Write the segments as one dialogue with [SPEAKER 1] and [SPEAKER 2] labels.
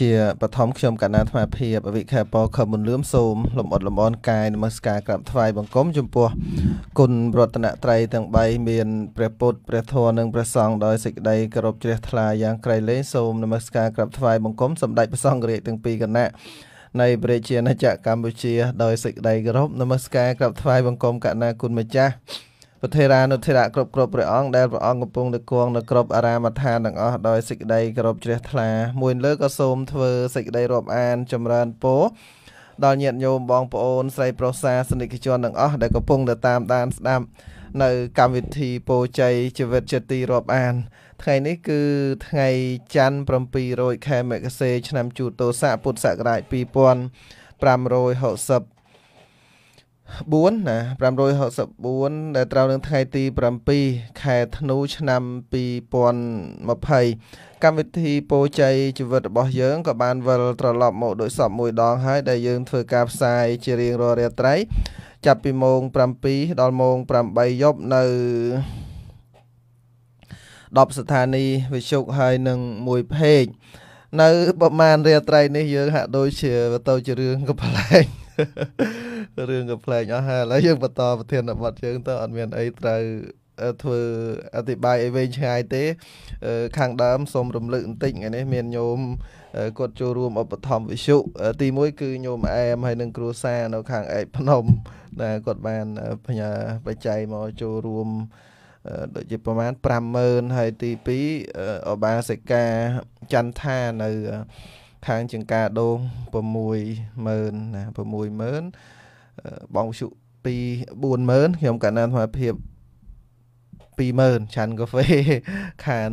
[SPEAKER 1] ជាបឋមខ្ញុំកណ្ណាអាត្មាភាពអវិខាពខមុនលឿមសូមលំអត់លំអនកាយនមស្ការក្រាបថ្វាយបង្គំចំពោះគុណរតនត្រ័យទាំង3មានព្រះពុទ្ធព្រះធម៌និងព្រះសង្ឃដោយសេចក្តីគោរពជ្រះថ្លាយ៉ាងក្រៃលែងសូមនមស្ការក្រាបថ្វាយបង្គំសម្តេចព្រះសង្ឃរាជទាំងពីរគណៈនៃព្រះជាណាចក្រកម្ពុជាដោយសេចក្តីគោរពនមស្ការក្រាបថ្វាយបង្គំកណ្ណាគុណម្ចាស់ព្រះថេរានុថេរៈគ្រប់គ្រប់ព្រះអង្គដែលព្រះអង្គកំពុងតែគង់នៅគ្រប់អារាមដ្ឋានទាំងអស់ដោយសេចក្តីគោរពជ្រះថ្លាមួយលើក៏សូមធ្វើសេចក្តីរាប់អានចម្រើនពរដល់ញាតិញោមបងប្អូនស្រីប្រុសសាសនិកជនទាំងអស់ដែលកំពុងតែតាមដានស្ដាប់នៅកម្មវិធីពោជ័យជីវិតជាទីរាប់អានថ្ងៃនេះគឺថ្ងៃច័ន្ទ700ខែមករាឆ្នាំជូតោស័កពុទ្ធសករាជ2000 560 4ណា564ដែលត្រូវនឹងថ្ងៃទី7ខែធ្នូឆ្នាំ2020កម្មវិធីពោជ័យជីវិតរបស់យើងក៏បានវិលត្រឡប់មកដោយសពមួយដងហើយដែលយើងធ្វើការផ្សាយជារៀងរាល់រាត្រី ចាប់ពីម៉ោង7ដល់ម៉ោង8យប់នៅ10ស្ថានីយវិទ្យុហើយនឹងមួយเพจនៅប្រមាណរាត្រី នេះយើងហាក់ដូចជាទៅជារឿងកប្លែករឿងក៏ប្លែកអស់ហើយឥឡូវយើងបន្តប្រធានបទយើងទៅអត់មានអីត្រូវធ្វើអធិប្បាយអីវែងឆ្ងាយទេ ខាងដើមសូមរំលឹកបន្តិចថ្ងៃនេះ មានញោមគាត់ចូលរួមឧបត្ថម្ភវិសុ ទី1គឺញោមអែមហើយនិង គ្រួសារនៅខាងឯកភ្នំដែលគាត់បានផ្ញើបច្ច័យមកចូលរួម ដូចជាប្រហែល50000ហើយទី2អបាសិកាចន្ទថានៅខាងចង្ការដូង60000ណា60000បងវិសុពី40000ខ្ញុំកាលណាថ្មភាព20000ឆានកាហ្វេខាន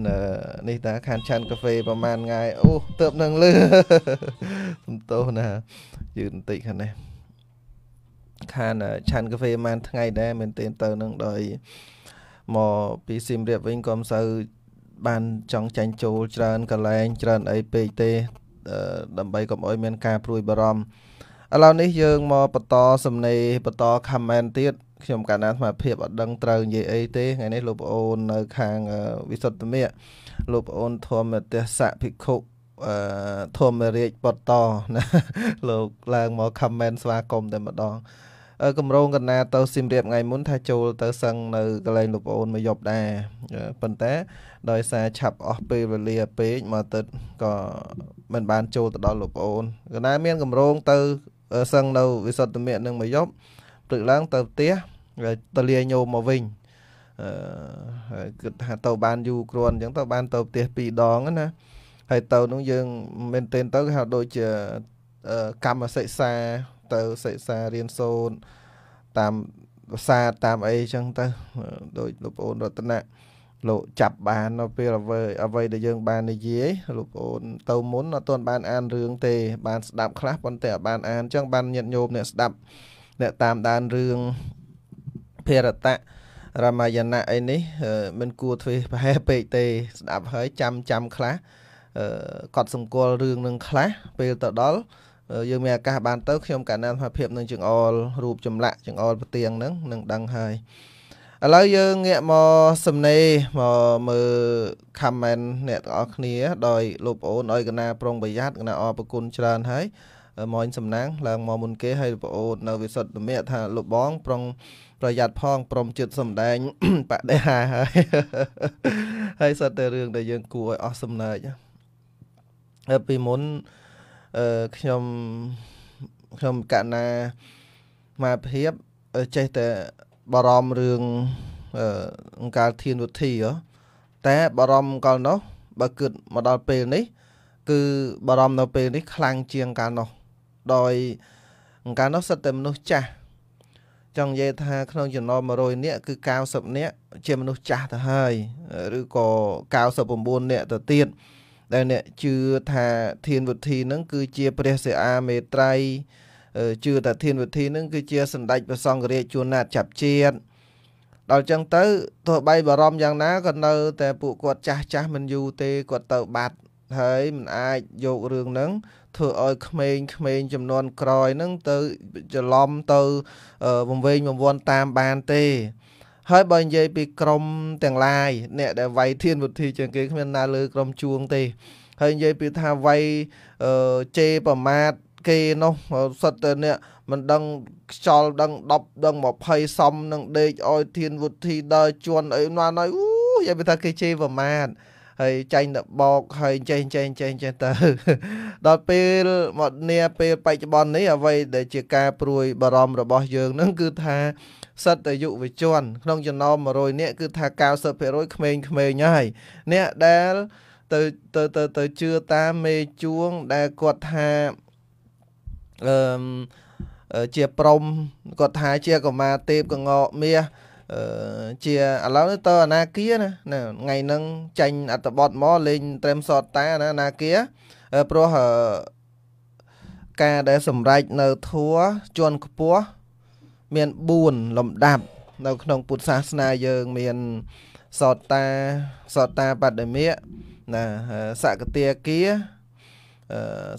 [SPEAKER 1] នេះតាខានឆានកាហ្វេប្រហែលថ្ងៃអូទៅនឹងលឺសំទោសណាយឺតបន្តិចខាងនេះខានឆានកាហ្វេប្រហែលថ្ងៃដែរមែនទេទៅនឹងដោយមកពីស៊ីមរៀបវិញក៏មិនសូវបានចង់ចាញ់ចូលច្រើនកន្លែងច្រើនអីពេកទេដើម្បីកុំអោយមានការព្រួយបារម្ភឥឡូវនេះយើងមកបន្តសំណេរបន្តខមមិនទៀតខ្ញុំកាលណាស្មារភាពអត់ដឹងត្រូវនិយាយអីទេថ្ងៃនេះលោកប្អូន នៅខាងវិសុទ្ធមៈលោកប្អូនធម្មទេសៈភិក្ខុអឺធម្មរាជបតណាលោកឡើងមកខមមិនស្វាគមន៍តែម្ដងគម្រោងកណាទៅស៊ីមរៀបថ្ងៃមុនថាចូលទៅសឹងនៅកន្លែងលោកប្អូនមកយប់ដែរប៉ុន្តែដោយសារឆាប់អស់ពេលវេលាពេកមកទឹកក៏មិនបានចូលទៅដល់លោកប្អូនកណ្ដាលមាន កម្រងទៅសឹងនៅវិសុទ្ធមៈនឹងមកយប់ព្រឹកឡើងទៅផ្ទះទៅលាញោមមកវិញអឺគិតថាទៅបានយូរគ្រាន់អញ្ចឹងទៅបានទៅផ្ទះពីរដងណា ហើយទៅនោះយើងមែនទែនទៅគេហៅដូចជាកម្មសិក្សាទៅសិក្សារៀនសូត្រតាមភាសាតាមអីអញ្ចឹងទៅដូចលោកប្អូនរតនាលោកចាប់បាននៅពេលអ្វីអ្វីដែលយើង បាននិយាយលោកប្អូនទៅមុនអត់ទាន់បានអានរឿងទេបានស្ដាប់ខ្លះប៉ុន្តែអត់បានអានអញ្ចឹងបានញាតញោមអ្នកស្ដាប់អ្នកតាមដានរឿងភារតៈរាមាយណៈអីនេះមិនគួរធ្វើប្រហែលពេកទេស្ដាប់ហើយចាំចាំខ្លះកត់សម្គាល់រឿងនឹងខ្លះពេលទៅដល់យើងមានឱកាសបានទៅខ្ញុំកណ្ណានភាពនឹងចង្អល់រូបចម្លាក់ចង្អល់ប្រទៀងហ្នឹងនឹងដឹងហើយឥឡូវយើងងាកមកសំណេរមកមើល comment អ្នកទាំងអស់គ្នា ដោយ លោកប្អូនឲ្យកណា ប្រុងប្រយ័ត្នកណាអរប្រគុណច្រើន ហើយមកសំណាងឡើងមកមុនគេហើយប្អូននៅវិសុទ្ធមៈថាលោកបង ប្រុងប្រយ័ត្នផងព្រមជិតសំដែងបដិហាហើយហើយសិតតែរឿងដែលយើងគួរឲ្យអស់សំណើចពីមុនអឺខ្ញុំខ្ញុំកណាមកភាពចេះតែបារម្ភរឿងអង្ការធានវិធីតែបារម្ភកាលនោះ បើគិតមកដល់ពេលនេះ គឺបារម្ភនៅពេលនេះ ខ្លាំងជាងកាលនោះ ដោយអង្ការនោះសិតតែមនុស្សចាស់ចង់និយាយថាក្នុងចំណោម100នាក់គឺ90នាក់ជាមនុស្សចាស់ទៅហើយ ឬក៏99នាក់ទៅទៀតដែលអ្នកជឿថាធានវិធីនឹងគឺជាព្រះសិអាមេត្រីជឿតាធានវិធីនឹងគឺជាសម្ដេចព្រះសង្ឃរាជជួនណាតចាប់ជាតិដល់ចឹងទៅទោះបីបារម្ភយ៉ាងណាក៏នៅតែពួកគាត់ចាស់ចាស់មិនយូរទេគាត់ទៅបាត់ ហើយមិនអាចយករឿងហ្នឹងធ្វើឲ្យក្មេងក្មេងចំនួនក្រោយហ្នឹងទៅច្រឡំទៅវង្វេងវង្វាន់តាមបានទេ ហើយបើនិយាយពី ក្រមទាំងឡាយអ្នកដែលវាយធានវិធីជាងគេគ្មានណាលើក្រមជួងទេ ហើយនិយាយពីថាវាយជេរប្រមាថគេនោះសិតតែអ្នកមិនដឹងខ្យល់ដឹង10ដឹង20សំនឹងដេកអោយធានវុធីដើរជន់អីណាណៃអូយ៉ាបើថា គេជេរប្រមាថហើយចាញ់តបោកហើយចេះចេះចេះចេះទៅដល់ពេលមកនាពេលបច្ចុប្បន្ននេះអ្វីដែលជាការព្រួយបារម្ភរបស់យើងនឹងគឺថាសិទ្ធិយុវជនក្នុងចំណោម100នាក់គឺថា90%ក្មេងៗហើយអ្នកដែលទៅទៅទៅទៅជឿតាមមេជួងដែលគាត់ថាអឺជាព្រំគាត់ថាជាកមាទេពកងកមាសជាឥឡូវទៅអាណាគាណាថ្ងៃហ្នឹងចាញ់អត្តបទមកលេងត្រឹមសតតាណាអាណាគាព្រោះការដែល សម្រេចនៅធัวជន់ខ្ពស់មាន4លំដាប់នៅ ក្នុងពុទ្ធសាសនាយើងមានសតតាសតតាបដិមៈណាសកតាគា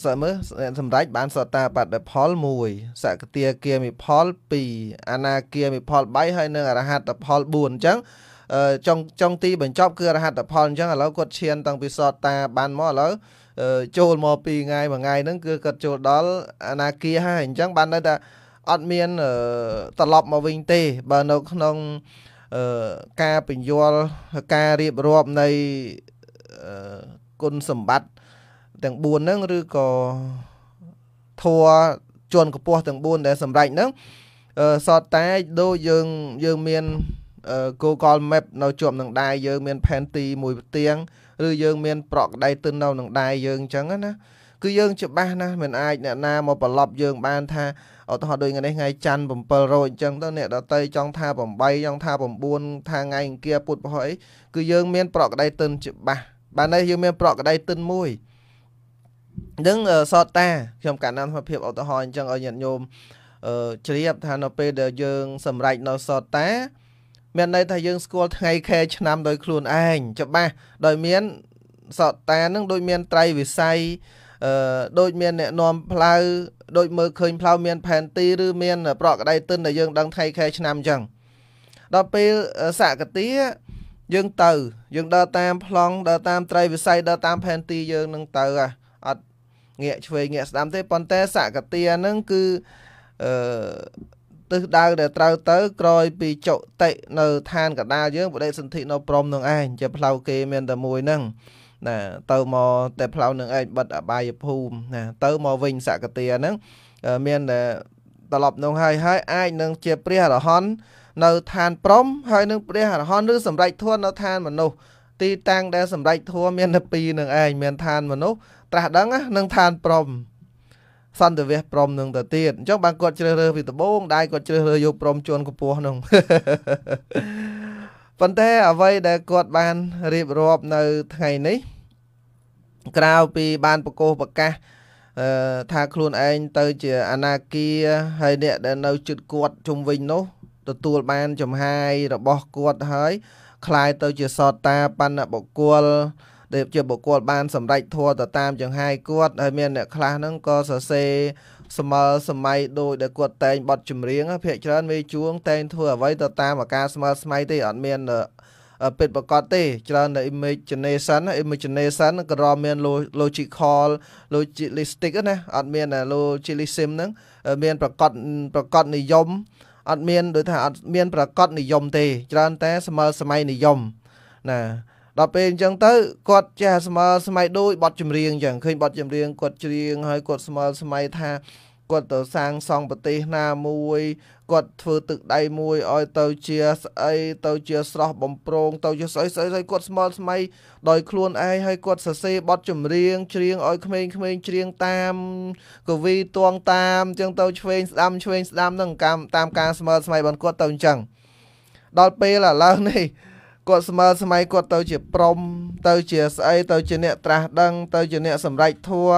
[SPEAKER 1] សមើសម្ដេចបានសតាបដិផល1សកទាគាមិផល2អនាគាមិផល3ហើយនិងអរហត្តផល4អញ្ចឹងចុងចុងទីបញ្ចប់គឺអរហត្តផលអញ្ចឹងឥឡូវគាត់ឈានតាំងពីសតាបានមកឥឡូវចូលមក2ថ្ងៃមួយថ្ងៃហ្នឹងគឺគាត់ចូលដល់អនាគាហើយអញ្ចឹងបាននៅតែអត់មានត្រឡប់មកវិញទេ បើនៅក្នុងការបញ្យល់ការរៀបរាប់នៃគុណសម្បត្តិទាំង4ហ្នឹងឬក៏ធัวជន់កពស់ទាំង4ដែលសម្រេចហ្នឹងសតតែដូចយើងយើងមាន Google Map នៅជាប់នឹងដៃយើងមានផែនទីមួយផ្ទាំងឬ យើងមាន ប្រក់ដៃទិននៅនឹងដៃយើងអញ្ចឹងណាគឺយើងច្បាស់ណាស់មិនអាចអ្នកណាមកប្រឡប់យើងបាន ថាអត់ទោះដូចថ្ងៃនេះថ្ងៃច័ន្ទ7រោចអញ្ចឹងទៅអ្នកដតីចង់ថា8ចង់ថា9ថាថ្ងៃអង្គារពុទ្ធបរិហអីគឺយើងមាន ប្រក់ដៃទិនច្បាស់បាននេះយើងមានប្រក់ដៃទិនមួយអញ្ចឹងសតតា ខ្ញុំកាត់ណាមភាពឧទាហរណ៍អញ្ចឹងឲ្យញាតិញោមជ្រាបថានៅពេលដែលយើងសម្រេចនៅសតតា មានន័យថាយើង ស្គាល់ថ្ងៃខែឆ្នាំដោយខ្លួនឯងច្បាស់ដោយមានសតតានឹងដូចមានត្រៃវិស័យអឺដូចមានអ្នកនាំផ្លូវដូចមើលឃើញ ផ្លូវមានផែនទីឬមាន ប្រកក្តីទិនដែលយើងដឹងថ្ងៃខែឆ្នាំអញ្ចឹងដល់ពេលសកតិយើងទៅ យើងដើរតាមប្លង់ដើរតាមត្រៃវិស័យដើរតាមផែនទីយើងនឹងទៅអាងាកឆ្វេងងាកស្ដាំទេប៉ុន្តែសកតាហ្នឹងគឺអឺទិសដៅដែលត្រូវទៅ ក្រោយពីចុតិនៅឋានកដាលយើងបដិសន្ធិនៅព្រមនឹងឯងជាផ្លូវគេ មានតែមួយហ្នឹងណាទៅមកតែផ្លូវនឹងឯងបិទអបាយភូមិណាទៅមកវិញសកតាហ្នឹងមានតែត្រឡប់នោះហើយហើយអាចនឹង ជាព្រះអរហន្តនៅឋានព្រំហើយនឹងព្រះអរហន្តឬសម្រេចធម៌នៅឋានមនុស្សទីតាំងដែលសម្រេចធម៌មានតែពីរនឹងឯងមានឋានមនុស្សត្រាស់ដឹងនឹងឋានព្រំសន្តិវិសព្រមនឹងទៅទៀតអញ្ចឹងបានគាត់ជ្រើសរើសពីដំបូងដៃគាត់ជ្រើសរើសយកព្រមជន់កម្ពស់នោះប៉ុន្តែអ្វីដែលគាត់បានរៀបរាប់នៅថ្ងៃនេះ ក្រៅពីបានប្រកោសប្រកាសថាខ្លួនឯងទៅជាអាណាគាហើយអ្នកដែលនៅជិតគាត់ជុំវិញនោះទទួលបានចំហាយរបស់គាត់ហើយคลายទៅជាសតតាបណ្ណបុគ្គលដែលជាបុគ្គលបានសម្រេចធัวទៅតាមចង្ហាយគាត់ហើយមានអ្នកខ្លះហ្នឹងក៏សរសេរស្មើសម័យដោយដែលគាត់តែងបត់ចម្រៀងភាកច្រើនវាជួង តែងធ្វើអ្វីទៅតាមអាការស្មើស្ម័យទេអត់មានពិតប្រកបទេច្រើនតែ imagination imagination ក៏រមាន logical logistic ណាអត់មាន logicism ហ្នឹងមាន ប្រកបប្រកបនិយមអត់មានដូចថាអត់មាន ប្រកបនិយមទេច្រើនតែស្មើសម័យនិយមណាដល់ពេលអញ្ចឹងទៅគាត់ចេះស្មើស្មៃដូចបទចម្រៀងអញ្ចឹងឃើញបទចម្រៀងគាត់ច្រៀងហើយគាត់ស្មើស្មៃថាគាត់ទៅសាងសង់ប្រទេសណាមួយ គាត់ធ្វើទឹកដៃមួយឲ្យទៅជាស្អីទៅជាស្រស់បំប្រងទៅជាស្អីស្អីស្អីគាត់ស្មើស្មៃដោយខ្លួនឯងហើយគាត់សរសេរបទចម្រៀងច្រៀងឲ្យក្មេងៗច្រៀងតាមកវីតួងតាមអញ្ចឹងទៅឆ្វេងស្ដាំឆ្វេងស្ដាំនឹងកម្មតាមការស្មើស្មៃរបស់គាត់ទៅអញ្ចឹងដល់ពេលឥឡូវនេះគាត់ស្មើស្មៃគាត់ទៅ ជាព្រំទៅ ជាស្អីទៅជាអ្នក ត្រាស់ដឹងទៅជាអ្នក សម្រេចធัว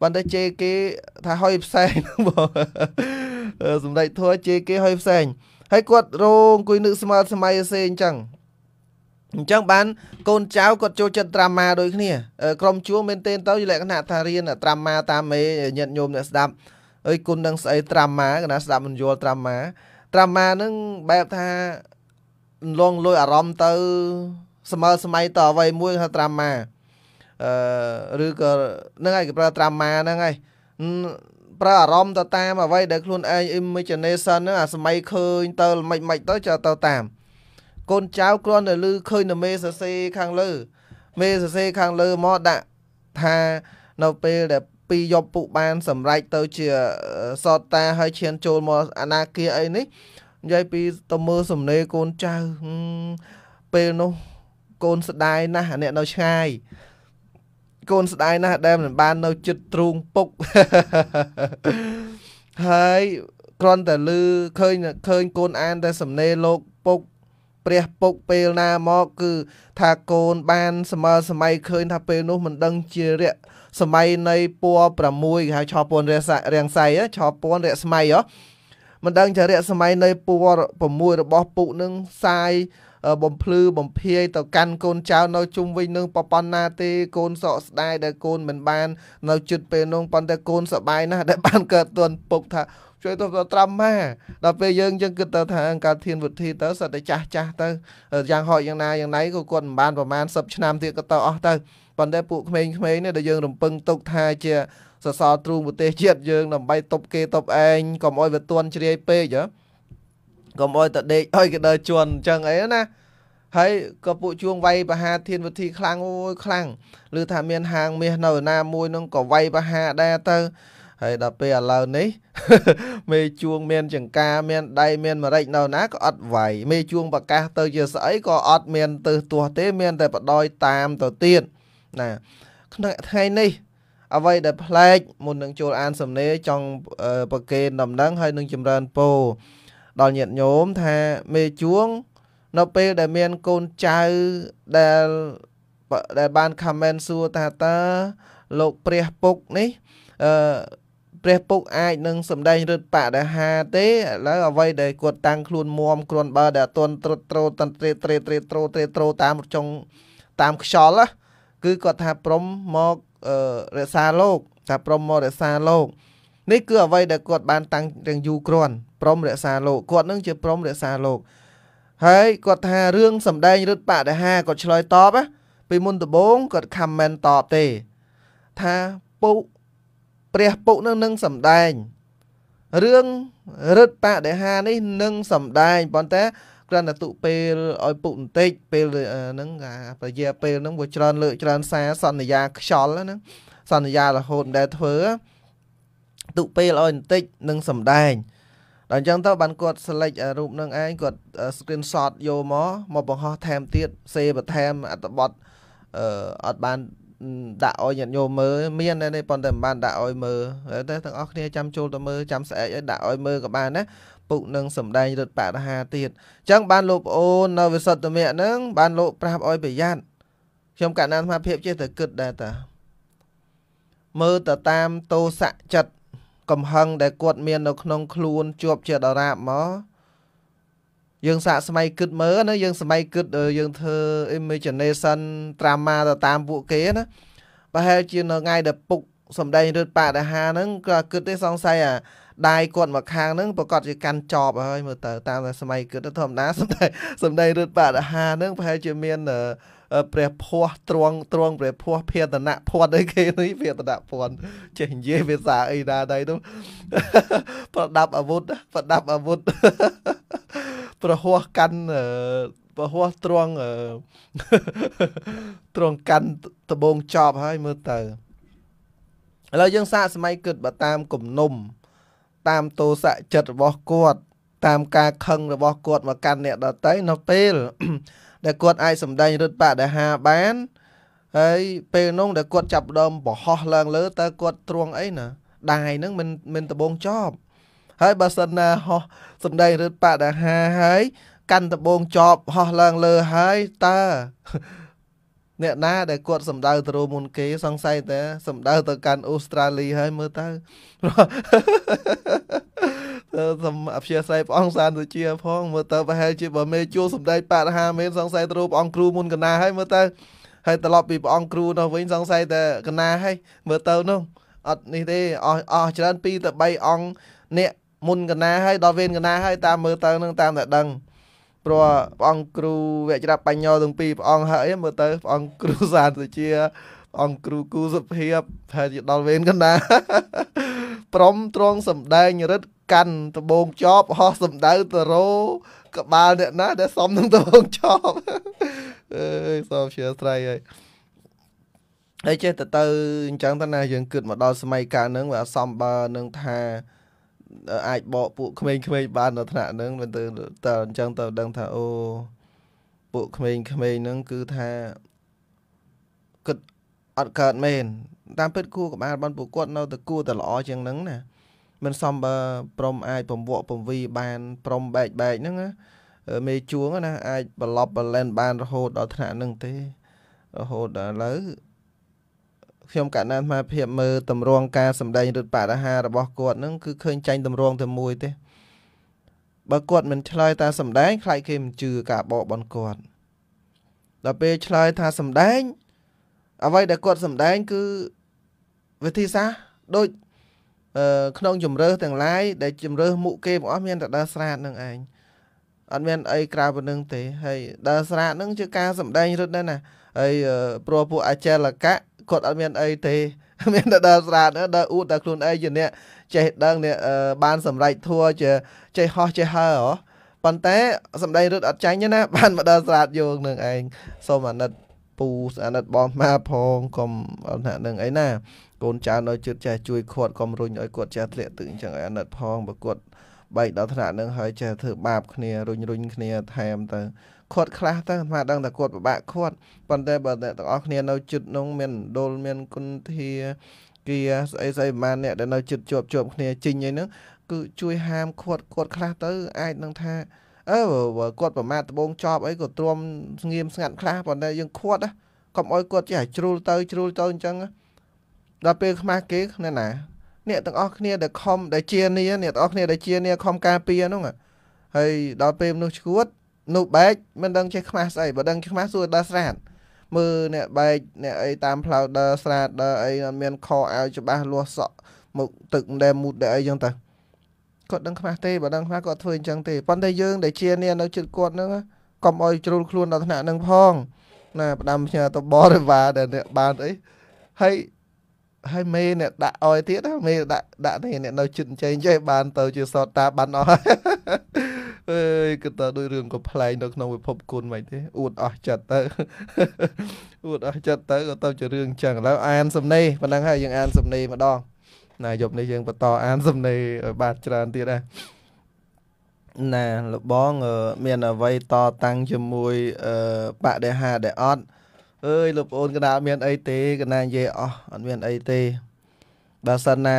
[SPEAKER 1] ប៉ុន្តែជេគេថាហុយផ្សែងបងសម្រេចធัวជេគេហុយផ្សែងហើយគាត់រងអង្គុយនឹកស្មើស្មៃអសេអញ្ចឹងអញ្ចឹងបានកូនចៅគាត់ចូលចិត្តត្រាម៉ាដូចគ្នា ក្រុមជួមែនទែនទៅ លក្ខណៈថារៀនត្រាម៉ាតាមមេញាតញោមអ្នកស្ដាប់អើយគុណនឹងស្អីត្រាម៉ាកណាស្ដាប់មិនយល់ត្រាម៉ាត្រាម៉ានឹងបែបថាលងលួយអារម្មណ៍ទៅស្មើស្មៃទៅអ្វីមួយហៅត្រាម៉ាអឺឬក៏ហ្នឹងឯងគេប្រើត្រាម៉ាហ្នឹងឯងប្រើអារម្មណ៍ទៅតាមអ្វីដែលខ្លួនឯង imagination ហ្នឹងអាសម័យឃើញទៅមិនមិនទៅចទៅតាមកូនចៅគ្រាន់តែឮឃើញនៅមេសរសេរខាងលើ មេសរសេរខាងលើមកដាក់ថានៅពេលដែលពីយប់ពុកបាន សម្រេចទៅជាសតតាហើយឈាន ចូលមកអាណាគារអីនេះនិយាយពីទៅមើលសំណេរកូនចៅពេលនោះកូនស្ដាយណាស់អ្នកនៅឆ្ងាយកូនស្ដាយណាស់ដែលមិនបាននៅចិត្តទ្រូងពុកហើយគ្រាន់តែលឺឃើញឃើញកូនអាន តែសំណេរលោកពុកព្រះពុកពេលណាមក គឺថាកូនបាន សម័យសម័យឃើញ ថាពេលនោះមិនដឹងជារយៈសម័យនៃពណ៌6គេហៅឆោពនរះរាំងសៃឆោពនរះស្មៃហ៎មិនដឹងចារៈសម័យនៃពរ6របស់ពុកនឹងសាយបំភ្លឺបំភាយទៅកាន់កូនចៅនៅជុំវិញនឹងប៉ុណ្ណាទេកូនសោកស្ដាយដែលកូនមិនបាននៅជិតពេលនោះប៉ុន្តែកូនសបាយណាស់ដែលបានកើតទាន់ពុកថាជួយទៅត្រាំម៉ាដល់ពេលយើងយើងគិតទៅថាអង្ការធានវុធីទៅសិតតែចាស់ចាស់ទៅយ៉ាងហោចយ៉ាងណាយ៉ាងណៃក៏គាត់មិនបានប្រហែល10ឆ្នាំទៀតក៏ទៅអស់ទៅប៉ុន្តែពួកក្មេងៗនេះដែលយើងរំពឹងទុកថាជាសសរទ្រូងប្រទេសជាតិយើងដើម្បីទប់គេទប់ឯងកុំអោយវាទន់ជ្រាយពេកកុំអោយតដេកអោយគេដើរជន់អញ្ចឹងអីណាហើយក៏ពួកជួងវាយបហាធានវិធីខ្លាំងអូយខ្លាំងឬថាមានហាងមាសនៅណាមួយនឹងក៏វាយបហាដែរទៅហើយដល់ពេលឥឡូវនេះមេជួងមាន ចង្ការមានដៃមានមរិចនៅណាក៏អត់វាយមេជួងប្រកាសទៅជាស្អីក៏អត់មានទើសទាស់ទេមានតែបដ ாய் តាមទៅទៀតណាក្នុងថ្ងៃនេះអ្វីដែលប្លែកមុននឹងចូលអាន សំណេរចង់ប្រកេនដំណឹងហើយនឹងចម្រើនពរដល់ញាតិញោមថាមេជួង នៅពេលដែលមានកូនចៅដែលដែលបានខមមិនសួរថាតើលោកព្រះពុកនេះអឺព្រះពុកអាចនឹងសម្ដែងរិទ្ធបដិហាទេឥឡូវអ្វីដែលគាត់តាំងខ្លួនមុំគ្រាន់បើដែលអត់ទាន់ត្រុតត្រោតន្ត្រីត្រេត្រេត្រោត្រេត្រោតាមចុងតាមខ្យល់គឺគាត់ថាព្រមមករក្សាលោកថាព្រមមករក្សាលោកនេះគឺអ្វីដែលគាត់បានតាំងទាំងយូរគ្រាន់ព្រមរក្សាលោកគាត់នឹងជាព្រមរក្សាលោក ហើយគាត់ថារឿងសម្ដែងរឹតបដិហាគាត់ឆ្លើយតប ពីមុនដំបូងគាត់ comment តបទេថាពុកព្រះពុកនឹងនឹងសម្ដែងរឿងរឹតបដិហានេះនឹងសម្ដែងប៉ុន្តែគ្រាន់តែទុពេលឲ្យពុកបន្តិចពេលហ្នឹងអាប្រយា ពេលហ្នឹងវាច្រើនលើកច្រើនសារសន្យាខ្យល់ហ្នឹងសន្យារហូតមិនដែលធ្វើទុពេលឲ្យបន្តិចនឹងសម្ដែងដល់អញ្ចឹងទៅបានគាត់ select រូបនឹងឯងគាត់ screenshot យកមកមកបង្ហោះថែមទៀតសេបន្ថែមអត្ថបទអឺអត់បានដាក់ឲ្យញាតិញោមមើលមានតែប៉ុន្តែមិនបានដាក់ឲ្យមើលតែទាំងអស់គ្នាចាំចូលទៅមើលចាំស្អែកឲ្យដាក់ឲ្យមើលក៏បានណាពុកនឹងសម្ដែងរត់បរិហាទៀតអញ្ចឹងបានលោកប្អូននៅវិសុទ្ធមៈហ្នឹងបានលោកប្រាប់ឲ្យប្រយ័ត្នខ្ញុំកណ្ណានសមភាពចេះតែគិតដែរតាមើលទៅតាមតោសៈចិត្តកំហឹងដែលគាត់មាននៅក្នុងខ្លួនជាប់ជាដរាបមកយើងសាកស្ម័យគិតមើលណាយើងស្ម័យគិតយើងធ្វើ imagination drama ទៅតាមពួកគេណាប្រហែលជានៅថ្ងៃដែលពុកសំដែងរឹតបដិហាហ្នឹងក៏គិតទេសង្ស័យអាដៃគាត់មកខាងហ្នឹងប្រកាសជាកាន់ចប់ហើយមើលទៅតាមសម័យគិតធម្មតាសម្ដីសម្ដីរឹតបដហាហ្នឹងប្រហែលជាមាន ព្រះភ័ស្ត្រទ្រង់ទ្រង់ព្រះភ័ស្ត្រភេតនៈភ័ណ្ឌអីគេនេះភេតនៈភ័ណ្ឌចេះនិយាយភាសាអីណាដែរនោះប្រដាប់អាវុធប្រដាប់អាវុធប្រហោះកាន់ពហោះទ្រង់ទ្រង់កាន់ដបងចប់ហើយមើលទៅឥឡូវយើងសាកសម័យគិតបើតាមគំនុំតាមទោសៈចិត្តរបស់គាត់តាមការខឹងរបស់គាត់មកកាន់អ្នកដតីនៅពេល ដែលគាត់អាចសម្ដែងរឹតបដិហាបាន ហើយពេលនោះដែលគាត់ចាប់ដើមបរហោះឡើងលើតើគាត់ទ្រង់អីណាដាយហ្នឹងមិនមិនដបងចប់ ហើយបើសិនណាហោះសម្ដែងរឹតបដិហាហើយ កាន់ដបងចប់ហោះឡើងលើហើយតើអ្នកណាដែលគាត់សម្ដៅទៅរមុនគេសង្ស័យតែសម្ដៅទៅកាន់អូស្ត្រាលីហើយមើលទៅទៅសំអភិស្រ័យព្រះអង្គសានសុជាផងមើលទៅប្រហែលជាបើមេជួសម្ដែងបរិហាមែនសង្ស័យទៅព្រះអង្គគ្រូមុនកណាហើយមើលទៅហើយត្រឡប់ពីព្រះអង្គគ្រូនោះវិញសង្ស័យតែកណាហើយមើលទៅនោះអត់នេះទេអស់អស់ច្រើន2ទៅ3អង្គអ្នកមុនកណាហើយដល់វេនកណាហើយតាមមើលទៅនឹងតាមតែដឹងព្រោះព្រះអង្គគ្រូវជ្របបញ្ញោទាំងពីរព្រះអង្គហើយមើលទៅព្រះអង្គគ្រូសានសុជាព្រះអង្គគ្រូគូសុភាពថាជាដល់វេនកណ្ដាព្រមទ្រង់សម្ដែងរិទ្ធកាន់ដបងចប់ហោះសម្ដៅតរោក្បាលអ្នកណាដែលសំនឹងដបងចប់អើយសំជាស្រ័យហើយហើយចេះទៅទៅអញ្ចឹងទៅណាយើងគិតមកដល់សម័យកាលហ្នឹងវាអសមបើនឹងថាអាចបកពួកក្មេងៗបានដល់ថ្នាក់ហ្នឹងមិនទៅតើអញ្ចឹងទៅដឹងថាអូពួកក្មេងៗហ្នឹងគឺថាគិតអត់កើតមែនតាមពិតគួរក្បាលបានពួកគាត់នៅតែគួរតែល្អជាងហ្នឹងណាមិនសមបើព្រមអាចពំវក់ពំវីបានព្រមបែកបែកហ្នឹងណាមេជួងណាអាចប្រឡប់បលែនបានរហូតដល់ថ្នាក់ហ្នឹងទេរហូតដល់ឥឡូវខ្ញុំកណ្ណានមកភាពមើលតម្រងការសម្ដែងរឹតបរិហាររបស់គាត់នឹងគឺឃើញចាញ់តម្រងតែមួយទេបើគាត់មិនឆ្លើយ តាសម្ដែងខ្លាចគេមិនជឿការបកបនគាត់ដល់ពេលឆ្លើយថាសម្ដែងអ្វីដែលគាត់សម្ដែងគឺវិធីសាស្ត្រដូចក្នុងជំរើសទាំងឡាយដែលជំរើសមុខគេបងអស់មានតែដើរស្រាតនឹងឯងអត់មានអីក្រៅពីនឹងទេហើយដើរស្រាតនឹងជាការសម្ដែងរត់ដែរណាហើយព្រោះពួកអចលកៈគាត់អត់មានអីទេ មានតែដើរស្រាតដើរអួតតែខ្លួនឯងជាអ្នកចេះដឹងអ្នកបានសម្រេចធัวជាចេះហោះចេះហើហ៎ប៉ុន្តែសម្ដែងរត់អត់ចាញ់ណាបានមកដល់ស្រាតយោងនឹងឯងសូមអាណិតពូអាណិតបងម៉ាផងកុំអត់ថានឹងអីណាកូនចៅនៅជិតចេះជួយខាត់កុំរុញឲ្យគាត់ចេះធ្លាក់ទឹកអញ្ចឹងឲ្យអាណិតផងបើគាត់បែកដល់ថ្នាក់នឹងហើយចេះធ្វើបាបគ្នារុញរុញគ្នាថែមទៅគាត់ខ្លះទៅអាត្មាដឹងតែគាត់ពិបាកគាត់ប៉ុន្តែបើអ្នកទាំងអស់គ្នានៅជិតនោះមានដុលមានគុណធា គាស្អីស្អីប្រហែលអ្នកដែលនៅជិតជាប់ជាប់គ្នាជីងអីហ្នឹងគឺជួយហាមឃាត់គាត់ខ្លះទៅ អាចនឹងថាអើគាត់ប្រមាថដបងចប់អីក៏ទ្រាំស្ងៀមស្ងាត់ខ្លះប៉ុន្តែយើងឃាត់កុំអោយគាត់ចេះជ្រុលទៅជ្រុលទៅអញ្ចឹងដល់ពេលខ្មាស់គេណែណា អ្នកទាំងអស់គ្នាដែលខំដែលជានីអ្នកទាំងអស់គ្នាដែលជានីខំការពារហ្នឹងហើយដល់ពេលមនុស្សឈួតនោះបែកមិនដឹងចេះខ្មាស់ស្អីបើដឹងខ្មាស់សួរដល់ស្រាតមើលអ្នកបែកអ្នកអីតាមផ្លូវដើរស្រាតដើរអីអត់មានខោអាវច្បាស់លាស់សក់មកទឹកដែលមូតដែលអីចឹងទៅគាត់ដឹងខ្មាស់ទេបើដឹងខ្មាស់គាត់ធ្វើអញ្ចឹងទេប៉ុន្តែយើងដែលជាអ្នកនៅជិតគាត់ហ្នឹងកុំអោយជ្រុលខ្លួនដល់ថ្នាក់ហ្នឹងផងណាផ្ដាំផ្ញើទៅបរិវារដែលអ្នកបានអីហើយហើយមេអ្នកដាក់អោយទៀតមេដាក់ដាក់នេះអ្នកនៅជិតចេញចេះបាន ទៅជាសតតាបានអស់អើយគិតតែដូចរឿងកំ pl ែងនៅក្នុងពិភពគុណមិនទេអួតអស់ចិត្តទៅអួតអស់ចិត្តទៅក៏ទៅជារឿងចឹងឥឡូវអាន សំណេរប៉ុណ្ណឹងហើយយើងអាន សំណេរម្ដងណាយប់នេះយើងបន្តអាន សំណេរឲ្យបានច្រើនទៀតដែរណាលបងមានអ្វីតតាំងជាមួយបដិហាដែលអត់អើយលោកប្អូនកណាមានអីទេកណានិយាយអស់អត់មានអីទេបើសិនណា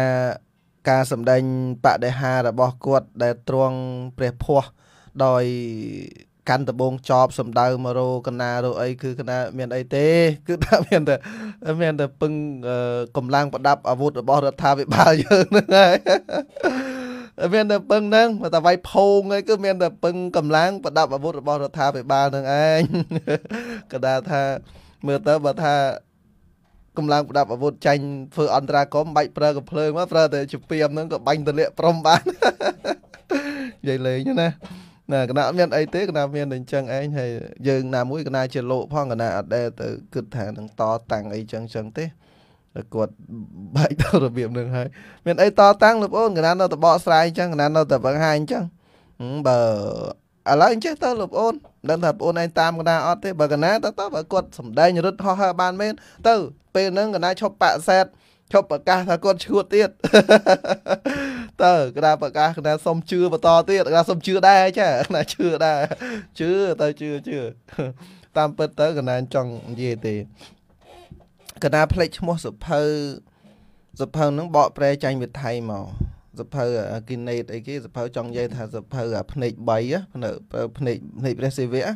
[SPEAKER 1] ការសម្ដែងបដិហាររបស់គាត់ដែលទ្រង់ព្រះភ័ស្ត្រដោយកាន់ដបងចប់សម្ដៅមករោកណារោអីគឺកណាមានអីទេ គឺថាមានតែមានតែពឹងកម្លាំងប្រដាប់អាវុធរបស់រដ្ឋាភិបាលយើងហ្នឹងហើយមានតែពឹងហ្នឹងបើតែវាយផោងអីគឺមានតែពឹងកម្លាំងប្រដាប់អាវុធរបស់រដ្ឋាភិបាលហ្នឹងឯងកណាថាមើលទៅបើថាកម្លាំងប្រដាប់អាវុធចាញ់ធ្វើអន្តរាគមបាច់ប្រើកំភ្លើងមកប្រើតែជាពីមហ្នឹងក៏បាញ់ទលាកព្រំបាននិយាយលេងណាណាកណាអត់មានអីទេកណាមានតែអញ្ចឹងឯងហើយយើងណាមួយកណាជាលោកផងកណាអត់ដែលទៅគិតថានឹង តតាំងអីចឹងចឹងទេតែគាត់បែកទៅរបៀបនឹងហើយមានអីតតាំងលោកអូនកណានៅតែបកស្រាយអញ្ចឹងកណានៅតែបង្ហាញអញ្ចឹងបើឥឡូវអញ្ចេះទៅលោកអូនដឹងថាបងអូនឯងតាមកណាអត់ទេបើកណាតើតើបើគាត់សំដែងរឹតហោះហើបានមែនទៅ ពេលហ្នឹងកណាឈប់បាក់សែតឈប់ប្រកាសថាគាត់ឈួតទៀតតើកណាប្រកាសកណាសុំជឿបន្តទៀតកណាសុំជឿដែរចាកណាជឿដែរជឿទៅជឿជឿតាមពិតទៅកណាចង់និយាយទេកណាផ្លេចឈ្មោះសុភៅសុភៅនឹងបកប្រែចាញ់វិថីមកសភៅគីណេតអីគេសភៅចង់និយាយថាសភៅភ្នែក3ភ្នែកភ្នែកភ្នែកព្រះសិវៈ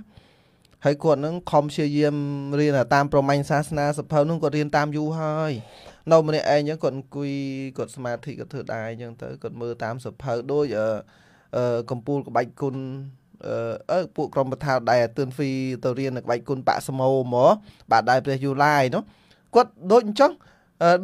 [SPEAKER 1] ហើយគាត់នឹងខំព្យាយាមរៀនតាមប្រម៉ាញ់សាសនាសភៅនឹងគាត់រៀនតាមយូរហើយ នៅម្នាក់ឯងចឹងគាត់អង្គុយគាត់សមាធិគាត់ធ្វើដែរចឹងទៅគាត់មើលតាមសភៅដូចកម្ពូលក្បាច់គុណអឺពួកក្រុមប្រថាដែរទឿនហ្វីទៅរៀននៅក្បាច់គុណបាក់សមោហ្មងបាទដែរព្រះយូឡាយនោះគាត់ដូចអញ្ចឹង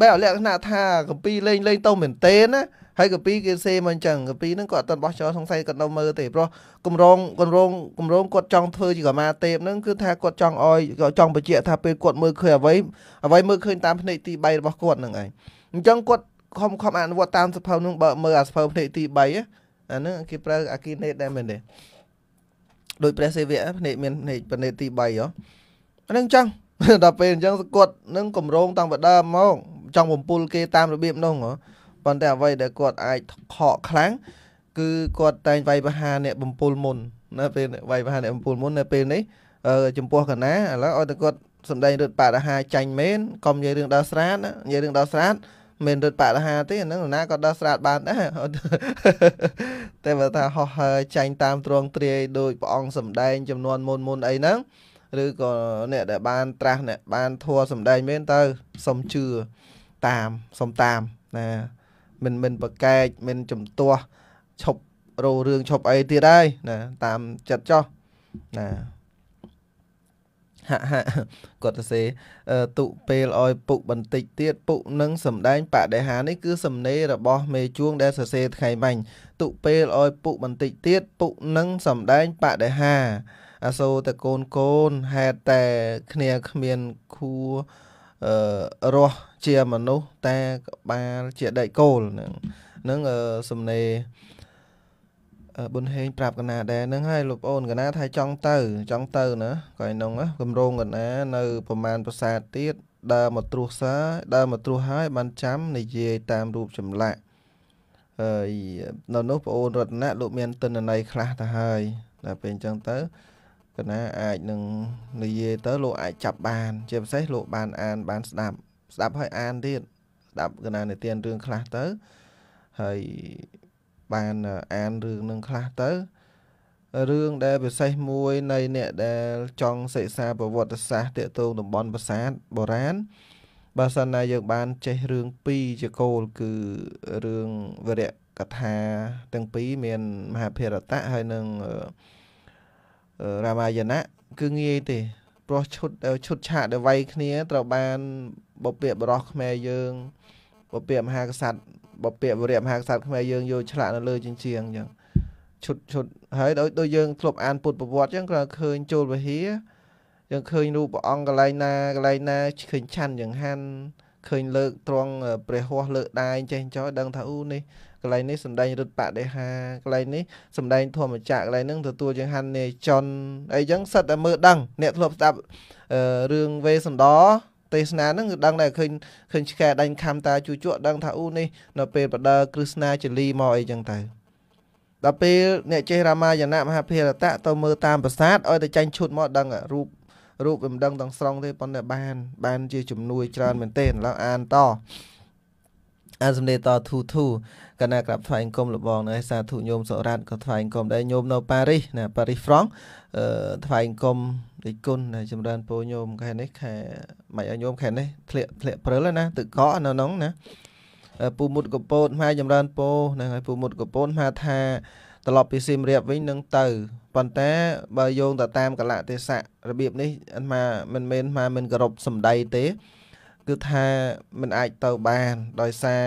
[SPEAKER 1] បែរលក្ខណៈថាកាពីលេងលេងទៅមែនទេណាហើយកាពីគេសេមកអញ្ចឹងកាពីហ្នឹងគាត់អត់ទាន់បោះចោលសង្ស័យគាត់នៅមើលទេព្រោះគម្រងគម្រងគម្រងគាត់ចង់ធ្វើជាកម្មាទេពហ្នឹងគឺថាគាត់ចង់ឲ្យចង់បញ្ជាក់ថាពេលគាត់មើលឃើញអ្វីអ្វីមើលឃើញតាមភ្នែកទី3របស់គាត់ហ្នឹងឯងអញ្ចឹងគាត់ខំខំអនុវត្តតាមសភៅហ្នឹងបើមើលអាសភៅភ្នែកទី3អាហ្នឹងគេប្រើអាគីណេតដែរមែនទេដោយព្រះសេវៈភ្នែកមានភ្នែកទី3ហ៎អាហ្នឹងអញ្ចឹងដល់ពេលអញ្ចឹងគាត់នឹងកម្រងតាំងពីដើមមក ចង់បំពុលគេតាមរបៀបនោះប៉ុន្តែអ្វីដែលគាត់អាចខកខ្លាំងគឺគាត់តែងវាយប្រហារអ្នកបំពុលមុននៅពេលវាយប្រហារអ្នកបំពុលមុននៅពេលនេះចំពោះកណាឥឡូវឲ្យតែគាត់សំដែងរឹតបដិហាចាញ់មែនកុំនិយាយរឿងដោះស្រាតនិយាយរឿងដោះស្រាតមិនរឹតបដិហាទេអានឹងណាក៏ដោះស្រាតបានដែរតែបើថាហោះហើចាញ់តាមត្រង់ត្រីដោយព្រះអង្គសំដែងចំនួនមុនមុនអីហ្នឹងឬក៏អ្នកដែលបានត្រាស់អ្នក បានធัวសំដែងមែនទៅសុំជឿតាមសុំតាមណាមិនមិនប្រកែកមិនជំទាស់ឈប់រោរឿងឈប់អីទៀតហើយណាតាមចិត្តចោះណាហាក់ហាក់គាត់ទៅសេទុពេលឲ្យពុកបន្តិចទៀតពុកនឹងសំដែងបដិហានេះគឺសំណេររបស់មេជួងដែលសរសេរថ្ងៃមិញទុពេលឲ្យពុកបន្តិចទៀតពុកនឹងសំដែងបដិហារអាសូរតែកូនកូនហេតុតែគ្នាគ្មានខួរអឺរស់ជាមនុស្សតែក្បាលជាដែកគោលហ្នឹងហ្នឹងសំណេរប៊ុនហេងប្រាប់កណាដែរហ្នឹងហើយលោកអូន កណាថាចង់ទៅ ចង់ទៅណាក៏ឯនោះកម្រងកណា នៅប្រមាណប្រាសាទទៀតដើរមកត្រួសសាដើរមកត្រួសហើយ បានចាំនិយាយតាមរូបចម្លាក់ហើយនៅនោះប្អូនរតនៈលោកមានតិន្នន័យខ្លះទៅហើយដល់ពេលអញ្ចឹងទៅកណាអាចនឹងនិយាយទៅលោកអាចចាប់បាន ជាពិសេសលោកបានអាន បានស្ដាប់ស្ដាប់ហើយអានទៀតស្ដាប់កណានិទាន រឿងខ្លះទៅហើយបានអានរឿងនឹងខ្លះទៅរឿងដែលពិសេសមួយ នៃ អ្នកដែល ចង់សិក្សាប្រវត្តិសាស្ត្រទាក់ទងតំបន់ប្រាសាទបុរាណបើសិនណាយើងបានចេះរឿង2ជាគោលគឺរឿងវរៈកថាទាំងពីរមានមហាភារតៈហើយនឹងអឺរាមាយណៈគឺងាយទេព្រោះឈុតឈុតឆាកដែលវាយគ្នាត្រូវបាន បពាកបរោះខ្មែរយើង បពាកមហាក្សត្របពាកវរៈមហាក្សត្រខ្មែរយើងយកឆ្លាក់នៅលើជាងជាងអញ្ចឹងឈុតឈុតហើយដោយដូចយើងធ្លាប់អាន ពុទ្ធប្រវត្តិអញ្ចឹងគ្រាន់ឃើញចូលវិហារយើងឃើញរូបព្រះអង្គកន្លែងណាកន្លែងណាឃើញឆាន់យ៉ាងហាន់ឃើញលើកត្រង់ព្រះហោះលើកដៃចេះចោលដឹងថាអូនេះន្លែងនេះសំដែងរឹតបដិហាកន្លែងនេះសំដែងធម្មចក្រកន្លែងហ្នឹងទទួលជាហាននេចនអីចឹងសិតតែមើលដឹង អ្នកធ្លាប់ស្ដាប់រឿងវេសន្តរទេសនាហ្នឹងគឺដឹងតែឃើញឃើញឆ្កែដេញខំតាជូជក់ដឹងថាអូនេះនៅពេលបដិគ្រឹស្នាចលីមកអីចឹងទៅដល់ពេលអ្នកចេះរាមាយណៈមហាភារតៈទៅមើលតាមប្រាសាទឲ្យតែចាញ់ឈុតមកដឹងរូបរូបវាមិនដឹងទាំងស្រុងទេប៉ុន្តែបាន បាន ជាជំនួយច្រើនមែនទេឥឡូវអានតអានសំលេតធូធូកណាក្រាប់ថ្វាយអង្គមលបងនៅឯសាធុញោមសរ៉ាត់ក៏ថ្វាយអង្គមដែរញោមនៅប៉ារីសណាប៉ារីសហ្វ្រង់អឺថ្វាយអង្គមលេខគុណចម្រើនពោញោមខែនេះខែមិនឲ្យញោមខែនេះធ្លាក់ធ្លាក់ព្រិលណាទឹកកកនៅក្នុងណាពូមុតកពតមហាចម្រើនពោហ្នឹងហើយពូមុតកពតមហាថាត្រឡប់ពីសៀមរាបវិញនឹងទៅប៉ុន្តែបើយោងទៅតាមកលៈទេសៈរបៀបនេះអាត្មាមិនមែនអាត្មាមិនគោរពសម្ដីទេគឺថាมันអាចទៅបានដោយសារ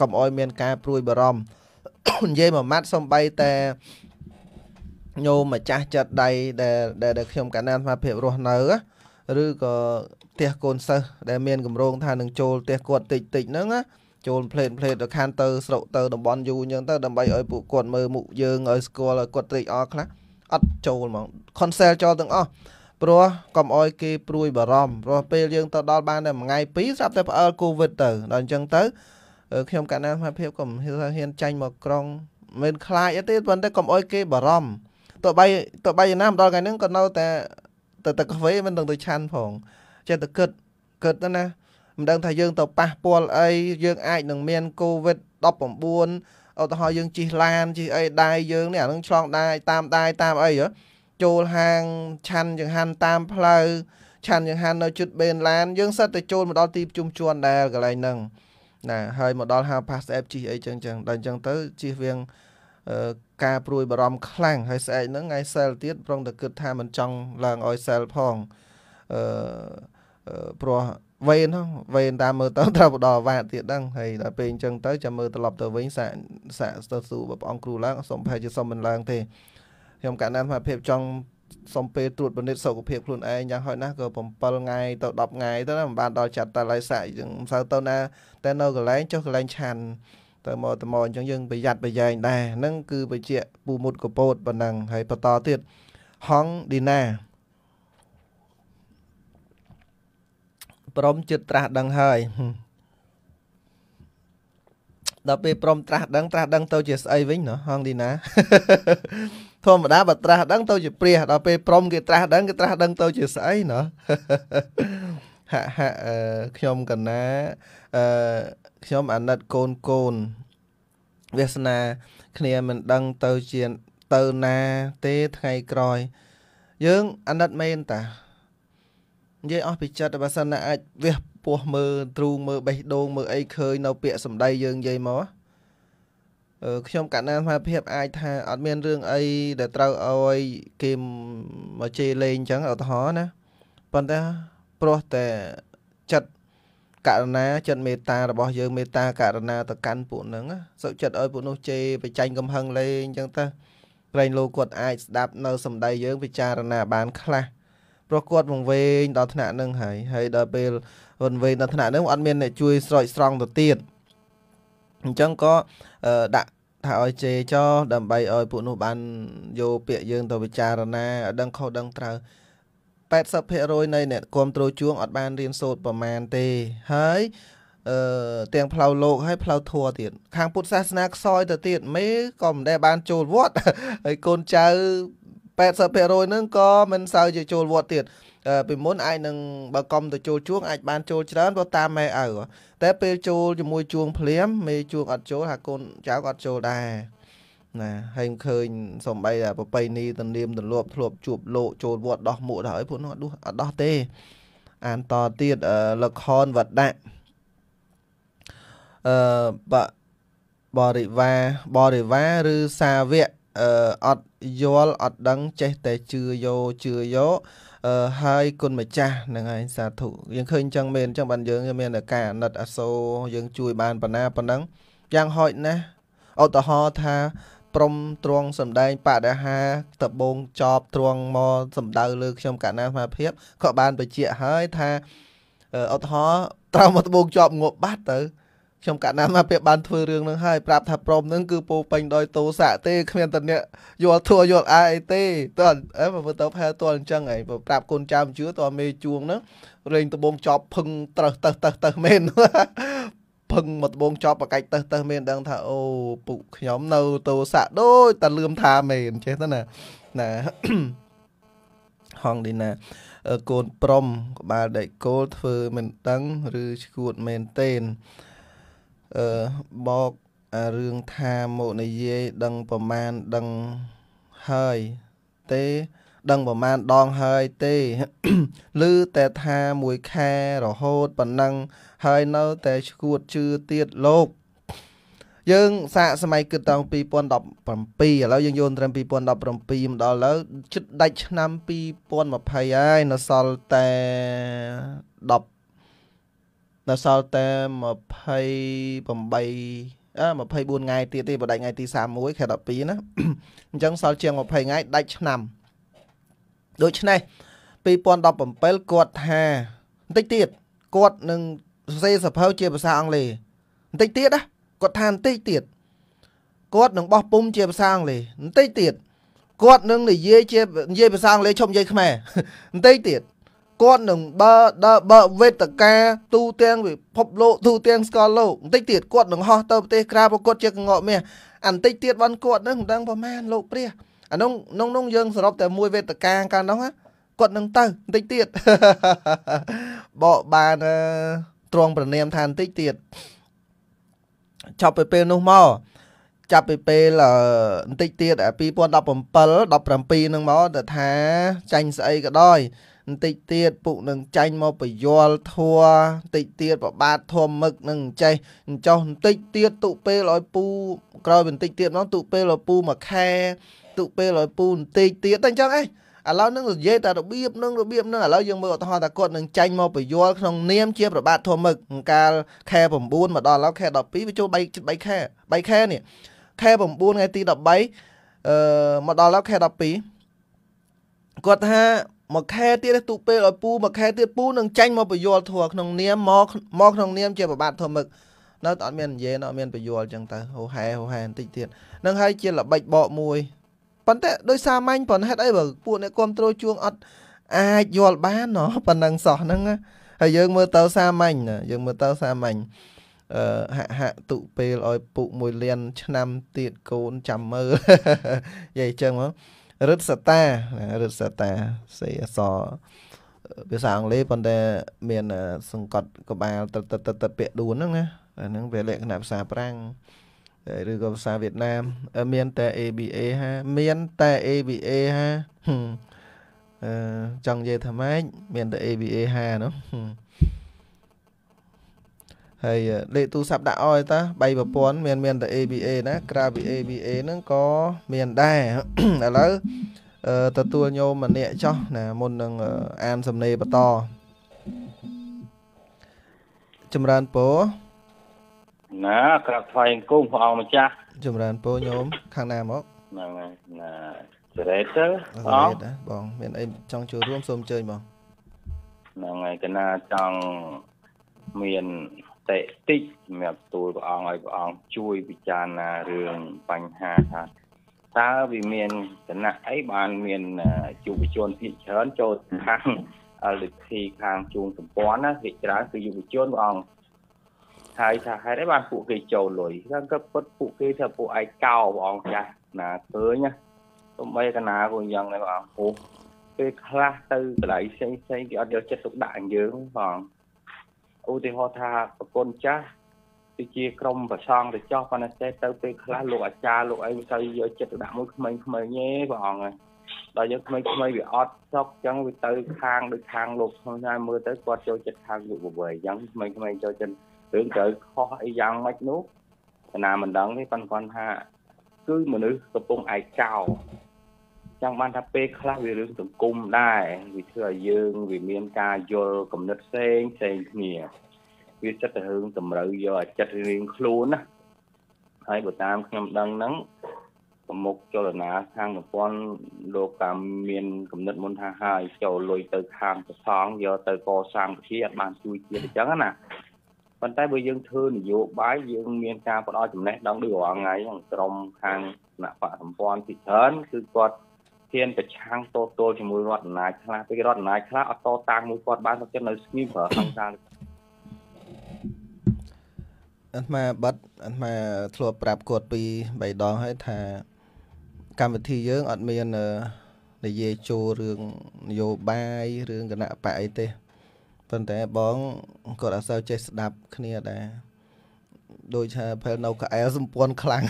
[SPEAKER 1] កុំអោយមានការព្រួយបារម្ភនិយាយមួយម៉ាត់សំបីតែញោមម្ចាស់ចិត្តដៃដែលដែលខ្ញុំកណ្ដាលសមាភិបរស់នៅឬក៏ផ្ទះកូនសិស្សដែលមានកម្រងថានឹងចូលផ្ទះគាត់តិចតិចហ្នឹងណាចូលផ្លេតផ្លេតទៅខានទៅស្រុកទៅតំបន់យូរអញ្ចឹងទៅដើម្បីឲ្យពួកគាត់មើលមុខយើងឲ្យស្គាល់ឲ្យគាត់ត្រេកអរខ្លះអត់ចូលហ្មង cancel ចោលទាំងអស់ព្រោះកុំអោយគេព្រួយបារម្ភព្រោះពេលយើងទៅដល់បានតែមួយថ្ងៃពីរស្រាប់តែផ្អើលកូវីដទៅដល់អញ្ចឹងទៅ ខ្ញុំកណ្ដាលសមភាពក៏មិនហ៊ានចាញ់មកក្រុងមិនខ្លាចអីទេប៉ុន្តែកុំអោយគេបារម្ភតបីតបីណាមកដល់ថ្ងៃហ្នឹងក៏នៅតែទៅទឹកកាហ្វេមិនដឹងទៅឆាន់ផងចេះតែគិតគិតណាមិនដឹងថាយើងទៅប៉ះពាល់អីយើងអាចនឹងមានកូវីដ19ឧទាហរណ៍យើងជិះឡានជិះអីដែរយើងនេះអានឹងឆ្លងដែរតាមដែរតាមអីហ៎ចូលហាងឆាន់ចង្ហាន់តាមផ្លូវឆាន់ចង្ហាន់នៅជិតបេនឡានយើងសិតតែចូលមកដល់ទីប្រជុំជនដែរកន្លែងហ្នឹងណា ហើយមកដល់ How Pass App ជីអីចឹងចឹងដល់អញ្ចឹងទៅជីវៀងការព្រួយបារម្ភខ្លាំងហើយស្អែកហ្នឹងថ្ងៃសិលទៀតប្រងតែគិតថាមិនចង់ឡើងឲ្យសិលផងអឺព្រោះវេនហ្នឹងវេនតាមមើលទៅត្រូវបដវ៉ាទៀតហ្នឹងហើយដល់ពេលអញ្ចឹងទៅចាំមើលត្រឡប់ទៅវិញសាក់សាក់ទៅស៊ូបងអង្គគ្រូឡើងសុំប្រហែលជាសុំមិនឡើងទេខ្ញុំកាលណាសមត្ថភាពចង់សុំពេលត្រួតពិនិត្យសុខភាពខ្លួនឯងយ៉ាងហោចណាស់ក៏7ថ្ងៃទៅ10ថ្ងៃទៅណាមិនបានដល់ចាត់តឡៃសាក់យើងមិនសូវទៅណា តែនៅកន្លែងចុះកន្លែងឆាន់ទៅមកទៅមកអញ្ចឹងយើងប្រយ័ត្នប្រយែងដែរហ្នឹងគឺបជាពូមុតកពោតប៉ុណ្ណឹងហើយបន្តទៀតហងឌីណាព្រមចិត្តត្រាស់ដឹងហើយដល់ពេលព្រមត្រាស់ដឹងត្រាស់ដឹងទៅជាស្អីវិញណោះហងឌីណាធម្មតាបើត្រាស់ដឹងទៅជាព្រះដល់ពេលព្រមគេត្រាស់ដឹងគេត្រាស់ដឹងទៅជាស្អីណោះហាក់ហាក់ខ្ញុំកណាអឺខ្ញុំអាណិតកូនកូន វាសនា គ្នាមិនដឹងទៅជាទៅណាទេថ្ងៃក្រោយ យើងអាណិតមែនតានិយាយអស់ពីចិត្តបើសិនណាអាចវះពោះមើលទ្រូងមើលបេះដូងមើលអីឃើញនៅ ពាក្យសម្ដីយើងនិយាយមកខ្ញុំកណ្ដាលសមាភិបអាចថាអត់មានរឿងអីដែលត្រូវឲ្យគេមកជេរលេងអញ្ចឹងឧទាហរណ៍ណាប៉ុន្តែព្រោះតែចិត្តករណាចិត្តមេត្តារបស់យើងមេត្តាករណាទៅកាន់ពួកហ្នឹងសុខចិត្តឲ្យពួកនោះជេរបច្ចាញ់កំហឹងលេងអញ្ចឹងទៅក្រែងលោកគាត់អាចស្ដាប់នៅសម្ដីយើងពិចារណា បានខ្លះព្រោះគាត់វង្វេងដល់ថ្នាក់ហ្នឹងហើយហើយដល់ពេលវង្វេងដល់ថ្នាក់ហ្នឹងអត់មានអ្នកជួយស្រោចស្រង់ទៅទៀតអញ្ចឹងក៏ដាក់ថាឲ្យជេរចោដើម្បីឲ្យពួកនោះបានយកពាក្យយើងទៅពិចារណាឲ្យដឹងខុសដឹងត្រូវ80%នៃអ្នកគ្រប់គ្រងជួងអត់បានរៀនសូត្រប្រមាណទេហើយអឺទាំងផ្លូវលោកហើយផ្លូវធัวទៀតខាងពុទ្ធសាសនាខ្សោយទៅទៀតមេក៏មិនដែលបានចូលវត្តហើយកូនចៅ80%ហ្នឹងក៏មិនសូវជាចូលវត្តទៀតពីមុនអាចនឹងបើកុំទៅចូលជួងអាចបានចូលច្រើនព្រោះតាមម៉ែឪតែពេលចូលជាមួយជួងភ្លាមមេ ជួងអត់ចូលហាកូនចៅអត់ចូលដែរណាហើយឃើញសំបីតែប្របីនីតនាមទលាប់ធ្លាប់ជួប លោកចូលវត្តដោះមួកដល់ហើយពួកនោះអត់ដោះអត់ដោះទេអានតទៀតលខនវដៈអឺបបរិវាបរិវាឬសាវកអត់យល់អត់ដឹងចេះតែជឿយោជឿយោអឺហើយគុណម្ចាស់ហ្នឹងហើយសាធុយើងឃើញអញ្ចឹងមែនអញ្ចឹងបានយើងមានតែការអាណិតអាសូរយើង ជួយបានប៉ុណ្ណាប៉ុណ្ណឹងយ៉ាងហោចណាស់ឧទាហរណ៍ថាព្រមទ្រង់សំដែងបដិហាដបងចប់ទ្រង់មកសំដៅលើខ្ញុំកណ្ណាសមាភិបក៏បានបញ្ជាក់ហើយថាឧទាហរណ៍ត្រូវមកដបងចប់ងប់បាត់ទៅខ្ញុំកាលណាមកពេលបានធ្វើរឿងនឹងហើយប្រាប់ថាព្រមនឹងគឺពោពេញដោយតោសៈទេគ្មានតអ្នកយល់ធัวយល់អាអីទេតើអើមើលទៅផែតលអញ្ចឹងឯងប្រាប់កូនចៅជឿតើមេជួងហ្នឹងលេងដបងចប់ភឹងត្រឹសតឹសតឹសតឹសមែនភឹងមកដបងចប់បកាច់តឹសតឹសមែនដឹងថាអូពុកខ្ញុំនៅតោសៈដូចតែលឿមថាមែនចេះទៅណាណាហងឌីណាកូនព្រំក្បាលដៃគោលធ្វើមិនដឹងឬឈួតមែនទេអឺបោកអារឿងថាមកនិយាយដឹងប្រមាណដឹងហើយទេដឹងប្រមាណដងហើយទេឬតែថាមួយខែរហូតប៉ុណ្ណឹងហើយនៅតែឈួតជឿទៀតលោក យើងសាកសម័យគិតតាំង2017ឥឡូវយើងយល់ត្រឹម2017មកដល់ឥឡូវជិតដាច់ឆ្នាំ2020ហើយនៅសល់តែ10នៅសល់តែ28អឺ24ថ្ងៃទៀតទេបដាច់ថ្ងៃទី31ខែ12ណាអញ្ចឹងសល់ជាង20ថ្ងៃដាច់ឆ្នាំដូច្នេះ2017គាត់ថាបន្តិចទៀតគាត់នឹងសរសេរសភៅជាភាសាអង់គ្លេសបន្តិចទៀតណាគាត់ថាបន្តិចទៀតគាត់នឹងបោះពុំជាភាសាអង់គ្លេសបន្តិចទៀតគាត់នឹងនិយាយជានិយាយភាសាអង់គ្លេសឈប់និយាយខ្មែរបន្តិចទៀតគាត់នឹងបើបើវេទកាទូទាំងពិភពលោកទូទាំងស្កលលោកបន្តិចទៀតគាត់នឹងហោះទៅប្រទេសក្រៅប្រកគាត់ជាកងកមាសអាបន្តិចទៀតបានគាត់នឹងមិនដឹងប្រមាណលោកព្រះអានោះនោះនោះយើងសរុបតែមួយវេទកាកាលនោះគាត់នឹងទៅបន្តិចទៀតបកបានត្រង់ប្រណាមថាបន្តិចទៀតចប់ទៅពេលនោះមកចាប់ពីពេលបន្តិចទៀត2017 17ហ្នឹងមកទៅថាចាញ់ស្អីក៏ដោយបន្តិចទៀតពុកនឹងចាញ់មកបយលធัวបន្តិចទៀតប្របាទធំមឹកនឹងចេះអញ្ចោះបន្តិចទៀតទុពេលឲ្យពូ ក្រោយបន្តិចទៀតនោះទុពេលឲ្យពូមួយខែទុពេលឲ្យពូបន្តិចទៀតតែអញ្ចឹងអេឥឡូវនឹងនិយាយតែរបៀបនឹងរបៀបនឹងឥឡូវយើងមើលឧទាហរណ៍ថាគាត់នឹងចាញ់មកបយលក្នុងនាមជាប្របាទធំមឹកកាលខែ9មកដល់ឡូវខែ12វាចូល3 3ខែ3ខែនេះខែ9ថ្ងៃទី13អឺមកដល់ឡូវខែ12គាត់ថាមួយខែទៀតទុពេលឲ្យពូមួយខែទៀតពូនឹងចាញ់មកបយលធัวក្នុងនាមមកមកក្នុងនាមជាប្របាទធមឹកនៅតែអត់មាននិយាយនៅអត់មានបយលអញ្ចឹងទៅហូហែហូហែបន្តិចទៀតនឹងហើយជាល្បិចបកមួយប៉ុន្តែដោយសារម៉ាញ់ប៉ុណ្ហេតុអីបើពួកអ្នកគ្រប់គ្រងជួងអត់អាចយល់បានណោះប៉ុណ្ណឹងសោះហ្នឹងហើយយើងមើលទៅសាមញ្ញយើងមើលទៅសាមញ្ញអឺហាក់ហាក់ទុពេលឲ្យពុកមួយលានឆ្នាំទៀតកូនចាំមើលនិយាយអញ្ចឹងមករិទ្ធសតារិទ្ធសតាសេអសភាសាអង់គ្លេសប៉ុន្តែមាន សង្កត់ក្បាលទឹកទឹកទឹកពាក្យដួនហ្នឹងណាអាហ្នឹងវាលក្ខណៈភាសាប្រាំងឬក៏ភាសាវៀតណាមមានតែ ABA ហាមានតែ ABA ហាអឺចង់និយាយថាម៉េចមានតែ ABA ហានោះហើយលេខទូរស័ព្ទដាក់អោយតា3000មានមានតែ ABA ណា ក្រៅពី ABA ហ្នឹងក៏មានដែរឥឡូវទទួលញោមម្នាក់ចោះណាមុននឹងអានសំណេរបន្តចម្រើនពរ
[SPEAKER 2] ណាក្រាបថ្វាយអង្គព្រះអង្គម្ចាស់
[SPEAKER 1] ចម្រើនពរញោមខាងណាមក
[SPEAKER 2] ហ្នឹងហើយណាសេរីទៅបង
[SPEAKER 1] បងមានអីចង់ចូលរួមសូមអញ្ជើញបង
[SPEAKER 2] ហ្នឹងហើយកណាចង់មានតិតិចសម្រាប់ទូលព្រះអង្គឲ្យព្រះអង្គជួយពិចារណារឿងបញ្ហាថាតើវាមានគណៈអីបានមានយុវជនភាគច្រើនចូលខាងលទ្ធិខាងជួងសម្ព័ន្ធណាភាគច្រើនគឺយុវជនព្រះអង្គហើយថាហេតុអីបានពួកគេចូលលុយហ្នឹងក៏ពិតពួកគេថាពួកឯកោព្រះអង្គចាស់ណាឃើញណាទំបីកណាក៏យ៉ាងដែរព្រះអង្គពេលខ្លះទៅកន្លែងផ្សេងផ្សេងគេអត់យកចិត្តទុកដាក់យើងផងឧទាហរណ៍ថាប្រគុណចាស់ទៅជាក្រុមប្រសងទៅចោះប៉ុន្តែទៅពេលខ្លះលោកអាចារ្យលោកអីមិនសូវយកចិត្តទៅដាក់មួយក្មេងៗទេព្រះអង្គហើយដល់យើងក្មេងៗវាអត់ចប់ចឹងវាទៅខាងដូចខាងលោកខ្លួនណាមើលទៅគាត់ចូលចិត្តខាងយុវវ័យចឹងក្មេងៗចូលចិត្តរឿងត្រូវខុសអីយ៉ាងម៉េចនោះណាមិនដឹងទេប៉ុន្តែគាត់ថាគឺមនុស្សកំពុងឯកចោលចឹងបានថាពេលខ្លះវារឿងសង្គមដែរវាធ្វើឲ្យយើងវាមានការយល់គំនិតផ្សេងផ្សេងគ្នាវាចិត្តទៅរឿងតម្រូវយកអាចិត្តរៀងខ្លួនណាហើយបើតាមខ្ញុំដឹងហ្នឹងប្រមុខចលនាខាងប្រព័ន្ធលោកតាមមានគំនិតមុនថាហើយចូលលុយទៅខាងប្រសងយកទៅកសាងវិជាអត់បានជួយជាតិអញ្ចឹងណាប៉ុន្តែបើយើងធ្វើនយោបាយយើងមានការផ្ដល់ចំណេះដឹងដូចរាល់ថ្ងៃក្នុងក្រមខាងគណៈបកសម្ព័ន្ធទីច្រើនគឺគាត់ហ៊ានប្រឆាំងតទល់ជាមួយរដ្ឋអំណាចខ្លះពេលរដ្ឋអំណាចខ្លះអត់តតាំងមួយគាត់បានមកចិត្តនៅស្ងៀមប្រើហិង្សា
[SPEAKER 1] អាត្មាបាត់អាត្មាធ្លាប់ប្រាប់គាត់ពី3ដងហើយថា កម្មវិធីយើងអត់មាននិយាយចូលរឿងនយោបាយរឿងគណៈបកអីទេប៉ុន្តែបងគាត់អត់សូវចេះស្ដាប់គ្នាដែរដូចថាពេលនៅកែលសម្ព័ន្ធខ្លាំង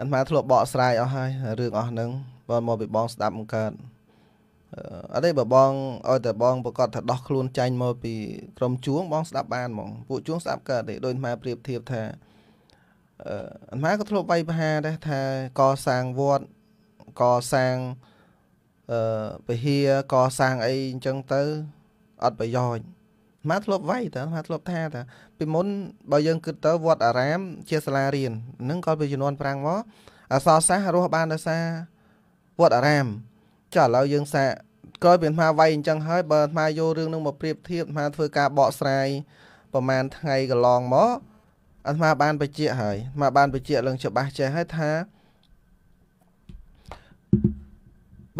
[SPEAKER 1] អាត្មាធ្លាប់បកស្រាយអស់ហើយរឿងអស់ហ្នឹងបើមកពីបងស្ដាប់មកកើតអត់ទេបើបងឲ្យតែបងប្រកាសថាដោះខ្លួនចាញ់មកពីក្រុមជួងបងស្ដាប់បានហ្មងពួកជួងស្ដាប់កើតទេដោយអាត្មាប្រៀបធៀបថាអាត្មាក៏ធ្លាប់បៃបហាដែរថាកសាងវត្តកសាងអឺពហិរកសាងអីអញ្ចឹងទៅអត់ប្រយោជន៍អាធ្លាប់វាយតើអាធ្លាប់ថាតើពីមុនបើយើងគិតទៅវត្តអារាម ជាសាលារៀនហ្នឹងក៏ពីជំនាន់ប្រាំងមកអសរសាស្ត្ររស់បានដោយសារវត្តអារាមចុះឥឡូវយើងសាកក្រោយពីអាត្មាវាយអញ្ចឹងហើយបើអាត្មាយករឿងហ្នឹងមកប្រៀបធៀបអាត្មាធ្វើការបកស្រាយប្រហែលថ្ងៃកន្លងមកអាត្មាបានបញ្ជាក់ហើយអាត្មាបានបញ្ជាក់ឡើងច្បាស់ចេះហើយថា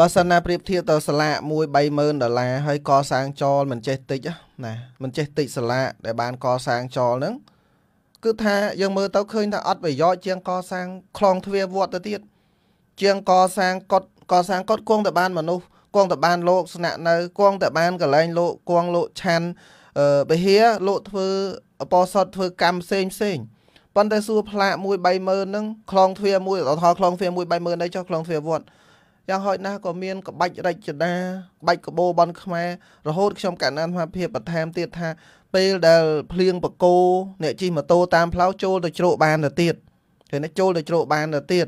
[SPEAKER 1] បើសិនណាប្រៀបធៀបទៅសាឡាកមួយ30000ដុល្លារហើយកសាងចលមិនចេះតិចណាមិនចេះតិចសាឡាកដែលបានកសាងចលហ្នឹងគឺថាយើងមើលទៅឃើញថាអត់ប្រយោជន៍ជាងកសាងខ្លងទ្វារវត្តទៅទៀតជាងកសាងកុដកសាងកុដគង់តែបានមនុស្សគង់តែបានលោកស្នាក់នៅគង់តែបានកលែងលោកគង់លោកឆាន់អឺបិហាលោកធ្វើអបសតធ្វើកម្មផ្សេងផ្សេងប៉ុន្តែសួរផ្លាកមួយ30000ហ្នឹងខ្លងទ្វារមួយអត់ថខ្លងទ្វារមួយ30000ដែរចុះខ្លងទ្វារវត្តយ៉ាងហោចណាស់ក៏មានក្បាច់រចនាក្បាច់កបោបន ខ្មែររហូតខ្ញុំកណ្ណានសមាភិបបន្ថែមទៀតថា ពេលដែលភ្លៀងបកគោអ្នកជិះម៉ូតូតាមផ្លូវចូលទៅជ្រកបានទៅទៀតឃើញណាចូលទៅជ្រកបានទៅទៀត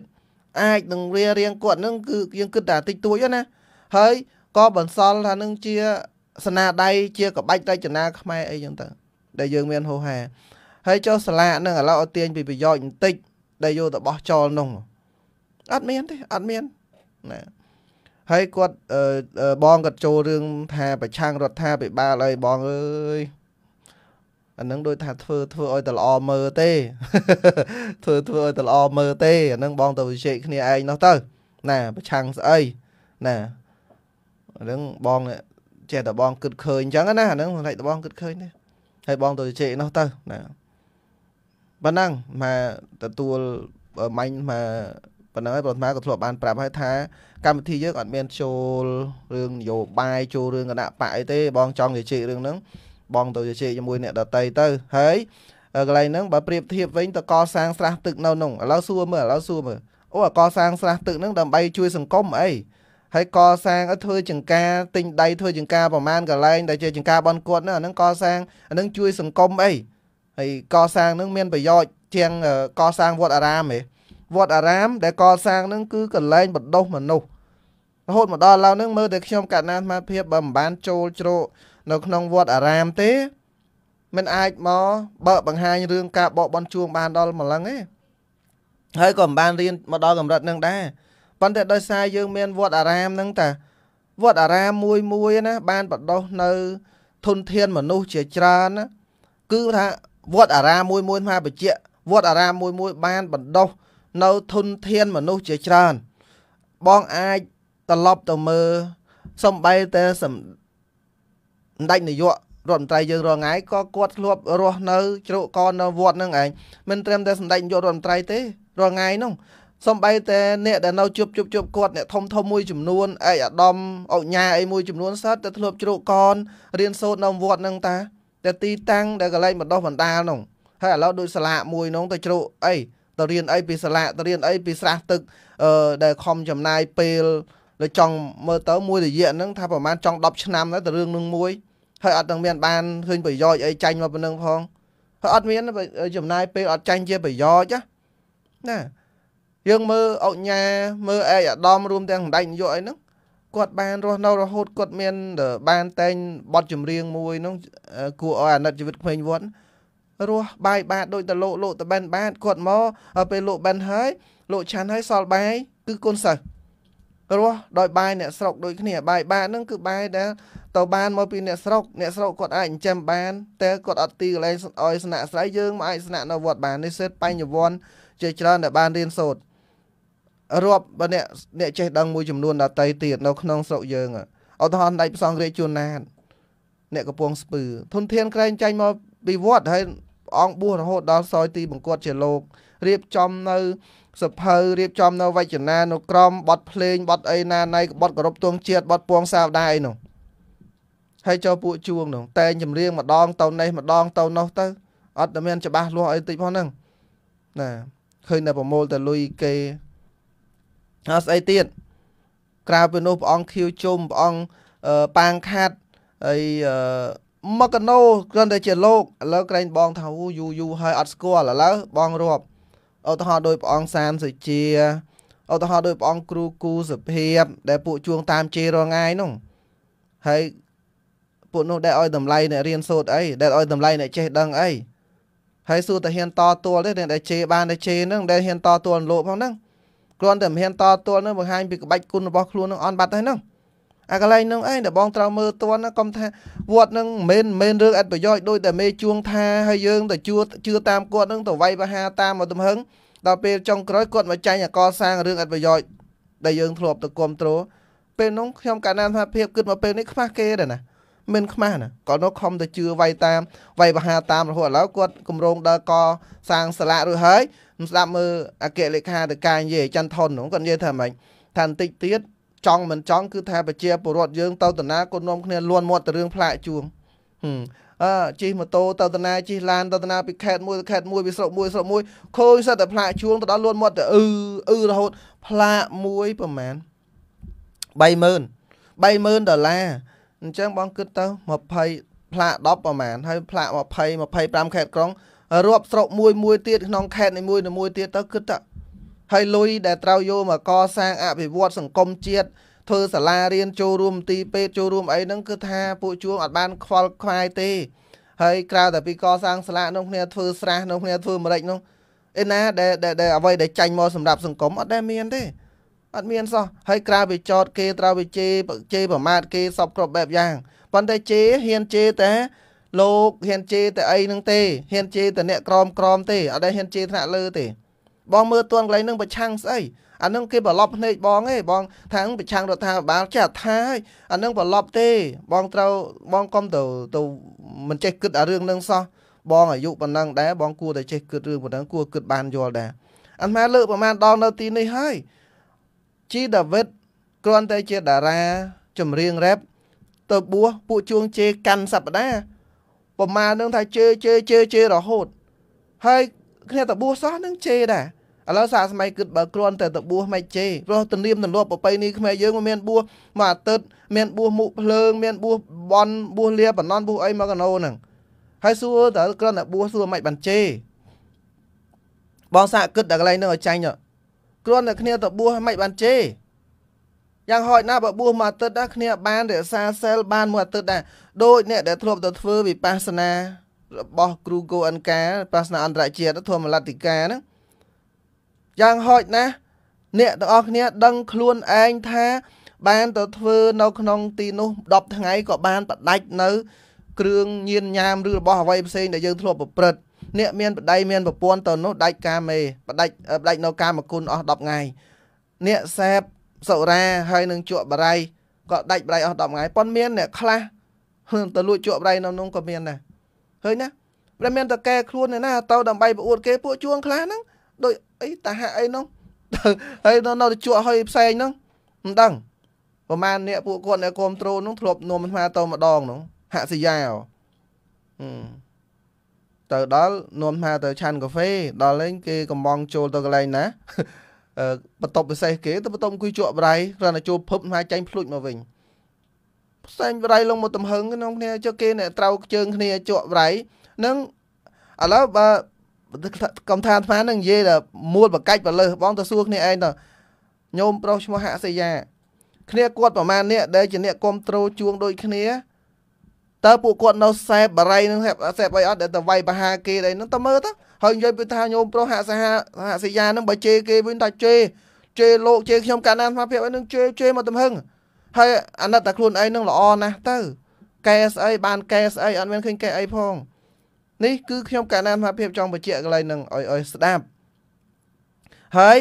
[SPEAKER 1] អាចនឹងរៀបរៀងគាត់នឹងគឺយើងគិតតែតិចតួចណា ហើយក៏បន្សល់ថានឹងជាស្នាដៃជា ក្បាច់រចនាខ្មែរអីចឹងទៅដែលយើងមានហោហាហើយចុះសាលានឹងឥឡូវឲ្យទាញពីប្រយោជន៍បន្តិចដែលយកទៅបោះចោលនោះអត់មានទេអត់មានណាហើយគាត់បងគាត់ចូលរឿងថាប្រឆាំងរដ្ឋាភិបាលអីបងអើយអានឹងដូចថាធ្វើធ្វើឲ្យតែល្អមើលទេធ្វើធ្វើឲ្យតែល្អមើលទេអានឹងបងទៅវិជ័យគ្នាឯងនោះទៅណាប្រឆាំងស្អីណាអានឹងបងចេះតែបងគិតឃើញអញ្ចឹងណាអានឹងតែបងគិតឃើញទេហើយបងទៅវិជ័យនោះទៅណាប៉ណ្ណឹងមកទទួលមាញ់មកប៉ុណ្ណឹងហើយព្រោះអាត្មាក៏ធ្លាប់បានប្រាប់ហើយថាកម្មវិធីយើងអត់មានចូលរឿងនយោបាយចូលរឿងគណៈបកអីទេបងចង់ជជែករឿងហ្នឹងបងទៅជជែកជាមួយអ្នកដតីទៅហើយកន្លែងហ្នឹងបើប្រៀបធៀបវិញទៅកសាងស្រះទឹកនៅនោះឥឡូវសួរមើលឥឡូវសួរមើលអូកសាងស្រះទឹកហ្នឹងដើម្បីជួយសង្គមអីហើយកសាងធ្វើចង្ការទិញដីធ្វើចង្ការប្រមាណកន្លែងដែលជាចង្ការបនគាត់ហ្នឹងអាហ្នឹងកសាងអាហ្នឹងជួយសង្គមអីហើយកសាងហ្នឹងមានប្រយោជន៍ជាងកសាងវត្តអារាមឯងវត្តអារាមដែលកសាងនឹងគឺកន្លែងបណ្ដុះមនុស្សរហូតមកដល់ឡើយនឹងមើលតែខ្ញុំកណ្ណាអាត្មាភាពបើមិនបានចូលជ្រោកនៅក្នុងវត្តអារាមទេ មិនអាចមកបើកបង្ហាញរឿងការបកបន់ជួងបានដល់ម្លឹងទេហើយក៏មិនបានរៀនមកដល់កម្រិតនឹងដែរប៉ុន្តែដោយសារយើងមានវត្តអារាមហ្នឹងតាវត្តអារាមមួយមួយណាបានបដោះនៅធនធានមនុស្សជាច្រើនណាគឺថាវត្តអារាមមួយមួយមហាបច្ចៈវត្តអារាមមួយមួយបានបដោះនៅធនធានមនុស្សជាច្រើនបងអាចត្រឡប់ទៅមើលសំបីតែសម្ដេចនាយករដ្ឋមន្ត្រីយើងរាល់ថ្ងៃក៏គាត់ធ្លាប់រស់នៅជ្រកកនៅវត្តហ្នឹងឯងមិនត្រឹមតែសម្ដេចនាយករដ្ឋមន្ត្រីទេរាល់ថ្ងៃហ្នឹងសំបីតែអ្នកដែលនៅជួបជួបជួបគាត់អ្នកធំធំមួយចំនួនឯកអាដាមអុកញ៉ាអីមួយចំនួនសត្វតែធ្លាប់ជ្រកកនរៀនសូត្រនៅវត្តហ្នឹងតាតែទីតាំងដែលកន្លែងបណ្ដោះបណ្ដាលហ្នឹងហើយឥឡូវដូចសាលាមួយហ្នឹងទៅជ្រកអីទៅរៀនអីពីសាលាទៅរៀនអីពីស្រះទឹកអឺដែលខំចំណាយពេលលើចង់មើលទៅមួយរយៈហ្នឹងថាប្រហែលចង់10ឆ្នាំដែរទៅរឿងនឹងមួយហើយអត់នឹងមានបានឃើញប្រយោជន៍អីចាញ់មកប៉ុណ្ណឹងផង ហើយអត់មានចំណាយពេលអត់ចាញ់ជាប្រយោជន៍ណាយើងមើលអុកញ៉ាមើលឯកអាដាមរួមទាំងម្ដេចនាយកអីហ្នឹងគាត់បានរស់នៅរហូតគាត់មានបានតែងបទចម្រៀងមួយហ្នឹងគួរឲ្យអាណិតជីវិតក្មេងវត្តរសបាយបាទដោយតលោកលោកតបិនបាទគាត់មកពេលលោកបិនហើយលោកឆាន់ហើយសល់បាយគឺគុណសិស្សរស់ដោយបាយអ្នកស្រុកដូចគ្នាបាយបាទហ្នឹងគឺបាយដែលទៅបានមកពីអ្នកស្រុកអ្នកស្រុកគាត់អាចចិញ្ចឹមបានតែគាត់អត់ទីកន្លែងឲ្យស្នាក់ស្រីយើងមកអាចស្នាក់នៅវត្តបាននេះសិតបញ្ញវន្តជាច្រើនដែលបានរៀនសូត្ររាប់បើអ្នកអ្នកចេះដឹងមួយចំនួនដតីទៀតនៅក្នុងស្រុកយើងឧទាហរណ៍ដៃផ្សងរាជជួនណាតអ្នកកំពង់ស្ពឺធនធាន ក្រែងចាញ់មកពីវត្តហើយព្រះអង្គបួសរហូតដល់សោយទីបង្គត់ជាលោករៀបចំនៅសភៅរៀបចំនៅវចនានុក្រមបទភ្លេងបទអីណាណៃបទគោរពទងជាតិបទពួងសាវតាអីនោះហើយចូលពួកជួងនោះតែងចម្រៀងម្ដងទៅនេះម្ដងទៅនោះទៅអត់តែមាន ច្បាស់លាស់អីតិចផងហ្នឹងណាឃើញតែប្រមូលតែលុយគេអត់ស្អីទៀតក្រៅពីនោះព្រះអង្គខៀវជុំព្រះអង្គប៉ាងខាត់ហើយអឺមកកណូគ្រាន់តែជាលោកឥឡូវក្រែងបងថាអូយូយូហើយអត់ស្គាល់ឥឡូវបងរាប់ឧទាហរណ៍ដោយព្រះអង្គសាមសុជាឧទាហរណ៍ដោយព្រះអង្គគ្រូគូសុភាពដែលពួកជួងតាមជេររងាយនោះហើយពួកនោះដែលឲ្យតម្លៃអ្នករៀនសូត្រអីដែលឲ្យតម្លៃអ្នកចេះដឹងអីហើយសួរតែហ៊ានតតល់ទេអ្នកដែលជេរបានតែជេរហ្នឹងដែលហ៊ានតតល់លោកផងហ្នឹងគ្រាន់តែមិនហ៊ានតតល់ហ្នឹងបង្ហាញពីក្បាច់គុណរបស់ខ្លួននឹងអន់បាត់ហើយហ្នឹងអាកន្លែងនឹងឯងដែលបងត្រូវមើលតន់កុំថាវត្តនឹងមិនមែនរឿងអត្ថប្រយោជន៍ដូចតែមេជួងថាហើយយើងទៅជឿជឿតាមគាត់នឹងទៅវាយបហាតាមមកទំហឹងដល់ពេលចុងក្រោយគាត់មកចាញ់អកលសាងរឿងអត្ថប្រយោជន៍ដែលយើងធ្លាប់ទៅគ្រប់គ្រងពេលនោះខ្ញុំកាលណាថាភាពគិតមកពេលនេះខ្មាស់គេដែរណាមិនខ្មាស់ណាគាត់នោះខំទៅជឿវាយតាមវាយបហាតាមរហូតឥឡូវគាត់គម្រោងដល់កសាងសាលារួចហើយមិនស្ដាប់មើលអគ្គលេខាធិការនិយាយចន្ទថននោះគាត់និយាយថាម៉េចថាបន្តិចទៀតចង់មិនចង់គឺថាប្រជាពលរដ្ឋយើងទៅតាណាក៏នាំគ្នាលួនមាត់ទៅរឿងផ្លាកជួងអឺជិះម៉ូតូទៅតាណាជិះឡានទៅតាណាពីខេត្តមួយទៅខេត្តមួយពីស្រុកមួយស្រុកមួយឃើញសិតតែផ្លាកជួងទៅដល់លួនមាត់ទៅអឺអឺរហូតផ្លាកមួយប្រហែល30000 30000ដុល្លារអញ្ចឹងបងគិតទៅ20ផ្លាក10ប្រហែលហើយផ្លាក20 25ខេត្តក្រុងរាប់ស្រុកមួយមួយទៀតក្នុងខេត្តនីមួយៗទៀតទៅគិតថាហើយលុយដែលត្រូវយកមកកសាងអភិវឌ្ឍសង្គមជាតិធ្វើសាលារៀនចូលរួមទីពេទ្យចូលរួមអីហ្នឹងគឺថា ពួកជួងអត់បាន ខ្វល់ខ្វាយទេហើយក្រៅតែពីកសាងសាលានោះគ្នាធ្វើស្រះនោះគ្នាធ្វើម្រេចនោះឯណាដែលដែលអ្វីដែលចាញ់មកសម្រាប់សង្គមអត់ដែលមានទេអត់មានសោះហើយក្រៅពីចោតគេត្រូវវិជេជេប្រមាថគេសពគ្រប់បែបយ៉ាងប៉ុន្តែជេហ៊ានជេតែលោកហ៊ានជេតែអីនឹងទេហ៊ានជេតែអ្នកក្រម ក្រម ទេអត់ដែលហ៊ានជេថ្នាក់លើទេបងមើលតួនកន្លែងនឹងប្រឆាំងស្អីអានឹងគេប្រឡប់ភ្នែកបងឯងបងថាប្រឆាំងរដ្ឋាភិបាលចាស់ថាហើយអានឹងប្រឡប់ទេបងត្រូវបងកុំទៅទៅមិនចេះគិតអារឿងនឹងសោះបងអាយុប៉ុណ្ណឹងដែរបងគួរតែចេះគិតរឿងប៉ុណ្ណឹងគួរគិតបានយល់ដែរអត់ម៉ែលើកប្រហែលដល់នៅទីនេះហើយជីដាវីតគ្រាន់តែជាតារាចម្រៀងរ៉េបទៅបួសពួកជួងជេកាន់សប្តាហ៍ប្រមាណនឹងថាជេជេជេជេរហូត ហើយគ្នាតបួសសោះនឹងជេដែរឥឡូវសាសម័យគិតបើគ្រាន់តែតបួសមិនជេព្រោះទំនៀមទម្លាប់ប្រពៃណីខ្មែរយើងមិនមានបួសមួយអាទិត្យមានបួសមុខភ្លើងមានបួសបន់បួសលាបណ្ណបួសអីមកកណោហ្នឹងហើយសួរតើគ្រាន់តែបួសសួរមិនបានជេបងសាគិតដល់កន្លែងហ្នឹងឲ្យចាញ់គ្រាន់តែគ្នាតបួសមិនបានជេយ៉ាងហោចណាស់បើបួសមួយអាទិត្យណាគ្នា បានរក្សាសិលបានមួយអាទិត្យដែរដូចអ្នកដែលធ្លាប់ទៅធ្វើវិបស្សនារបស់គ្រូគូអិនកាបាសនាអន្តរជាតិធម្មលតិកាហ្នឹងយ៉ាងហោចណាស់អ្នកទាំងអស់គ្នាដឹងខ្លួនឯងថា បានទៅធ្វើនៅក្នុងទីនោះ10ថ្ងៃក៏បានបដាច់នៅគ្រឿងញៀនញាមឬរបស់អ្វីផ្សេងដែលយើងធ្លាប់ប្រព្រឹត្តអ្នកមានប្តីមានប្រពន្ធទៅនោះដាច់កាមេបដាច់បដាច់នៅកាមគុណអស់10ថ្ងៃអ្នកសែបសូរាហើយនឹងជក់បរៃក៏ដាច់បរៃអស់10ថ្ងៃប៉ុនមានអ្នកខ្លះទៅលួចជក់បរៃនៅនោះក៏មានដែរឃើញណាព្រមមានតកែខ្លួនណាទៅដើម្បីប្រអួតគេពួកជួងខ្លះហ្នឹងដូចអីតាហាក់អីនោះហើយនៅទៅជក់ហើយផ្សេងនោះមិនដឹងប្រហែលអ្នកពួកគាត់អ្នកគ្រប់ត្រូលនោះធ្លាប់នំអាត្មាទៅម្ដងនោះហាក់សយ៉ាអឺទៅដល់នំថាទៅឆានកាហ្វេដល់លេងគេកំងចូលទៅកន្លែងណាបន្ទប់ពិសេសគេទៅបន្ទប់អង្គុយជក់បរៃគ្រាន់តែចូលភឹបថាចាញ់ភ្លុចមកវិញផ្សែងបរៃលងមកទំហឹងក្នុងគ្នាចុះគេអ្នកត្រូវជើងគ្នាជក់បរៃនឹងឥឡូវបើកំថាអាត្មានឹងនិយាយដល់មូលបកាច់បលើសបងទៅសួរគ្នាឯងទៅញោមប្រុសឈ្មោះហសិយា គ្នាគាត់ប្រមាណនេះដែលជាអ្នកគ្រប់ត្រូលជួងដូចគ្នាតើពួកគាត់នៅសែបបរៃនឹងសែបអីអត់ដែលទៅវាយបហាគេអីហ្នឹងតើមើលទៅហើយនិយាយពីថាញោមប្រុសហសិហាហសិយានឹងបើជេរគេវិញថាជេរជេរលោកជេរខ្ញុំកាលណាស្មារភាពអីនឹងជេរជេរមកទំហឹងហើយអាណិតតែខ្លួនឯងនឹងល្អណាស់ទៅកែស្អីបានកែស្អីអត់មានឃើញកែអីផងនេះគឺខ្ញុំកណ្ណានសមភាពចង់បញ្ជាក់កន្លែងនឹងឲ្យឲ្យស្ដាប់ហើយ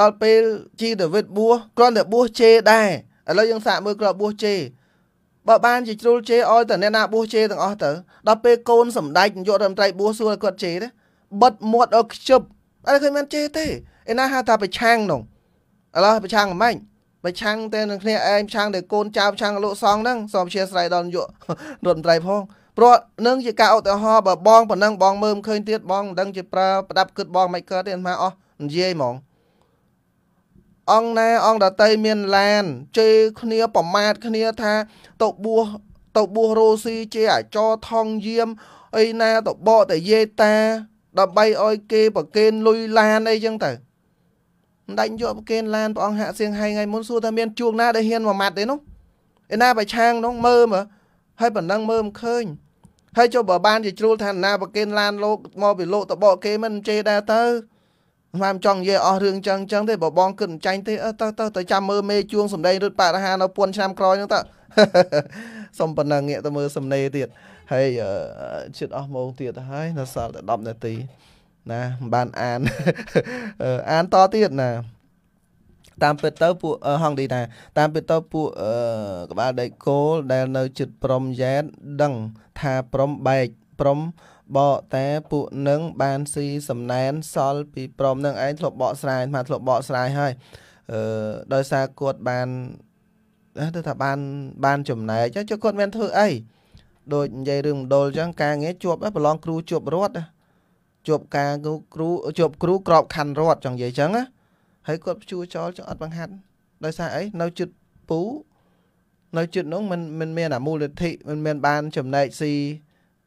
[SPEAKER 1] ដល់ពេលជីដាវីតបួសគ្រាន់តែបួសជេដែរឥឡូវយើងសាកមើលគ្រាន់បួសជេបើបាន ជាជ្រុលជេឲ្យតអ្នកណាបួសជេទាំងអស់ទៅដល់ពេលកូនសម្ដេចនាយករដ្ឋមន្ត្រីបួសសួរគាត់ជេទេបិទមាត់ឲ្យខ្ជិបអត់ឃើញមានជេទេឯណាហៅថាប្រឆាំងនោះឥឡូវប្រឆាំងមិនប្រឆាំងតែនឹងគ្នាឯងប្រឆាំងតែកូនចៅប្រឆាំងលោកសងហ្នឹងសូមអធិស្ឋានដល់នាយករដ្ឋមន្ត្រីផងព្រោះនឹងជាការឧទាហរណ៍បើបងប៉ុណ្ណឹងបងមើលមិនឃើញទៀតបងមិនដឹងជាប្រើប្រដាប់គិតបងមិនកើតទេអាត្មាអស់និយាយហ្មងអង្គណាអង្គដតីមានឡានជេរគ្នាប្រមាថគ្នាថាទៅបួសទៅបួសរោស៊ីជាអាចរថងយាមអីណាទៅបកតែយេតាដើម្បីឲ្យគេប្រកេនលុយឡានអីចឹងទៅមិនដាច់យកប្រកេនឡានព្រះអង្គហាក់សៀងហៃថ្ងៃមុនសួរថាមានជួងណាដែលហ៊ានមួយម៉ាត់ទេនោះឯណាប្រឆាំងនោះមើលមើលហើយប៉ុណ្ណឹងមើលមិនឃើញហើយចុះបើបានជាជ្រួលឋានណាប្រគេនឡានលោកមកពីលោកតបកគេមិនចេះដែរទៅខ្ញុំចង់និយាយអស់រឿងចឹងចឹងទេបើបងគិតចាញ់ទេទៅទៅទៅចាំមើលមេជួងសម្ដែងរត់បរិហានៅពួនឆ្នាំក្រោយហ្នឹងទៅសុំប៉ុណ្ណឹងងាកទៅមើលសំណេរទៀតហើយជិតអស់ម៉ោងទៀតហើយនៅសល់តែ10នាទីណាមិនបានអានអានតទៀតណាតាមពិតទៅពួកហងទីថាតាមពិតទៅពួកក្បាលដេកគោលដែលនៅ ជិតព្រំយ៉ែតដឹងថាព្រំបែកព្រំបកតែពួកនឹងបានស៊ីសំណែនសល់ពីព្រមនឹងឯងធ្លាប់បកស្រាយមកធ្លាប់បកស្រាយហើយអឺដោយសារគាត់បានទៅថាបានបាន ចំណែកចុះគាត់មានធ្វើអីដូចនិយាយរឿងមណ្ឌលអញ្ចឹងការងារជាប់ប្រឡងគ្រូជាប់រត់ជាប់ការគ្រូជាប់គ្រូក្របខណ្ឌរត់ចង់និយាយអញ្ចឹងណាហើយគាត់ជួចោលអត់បង្ហាត់ដោយសារអីនៅជិតពូនៅជិតនោះมันมันមានអាមូលនិធិมันមានបានចំណែកស៊ី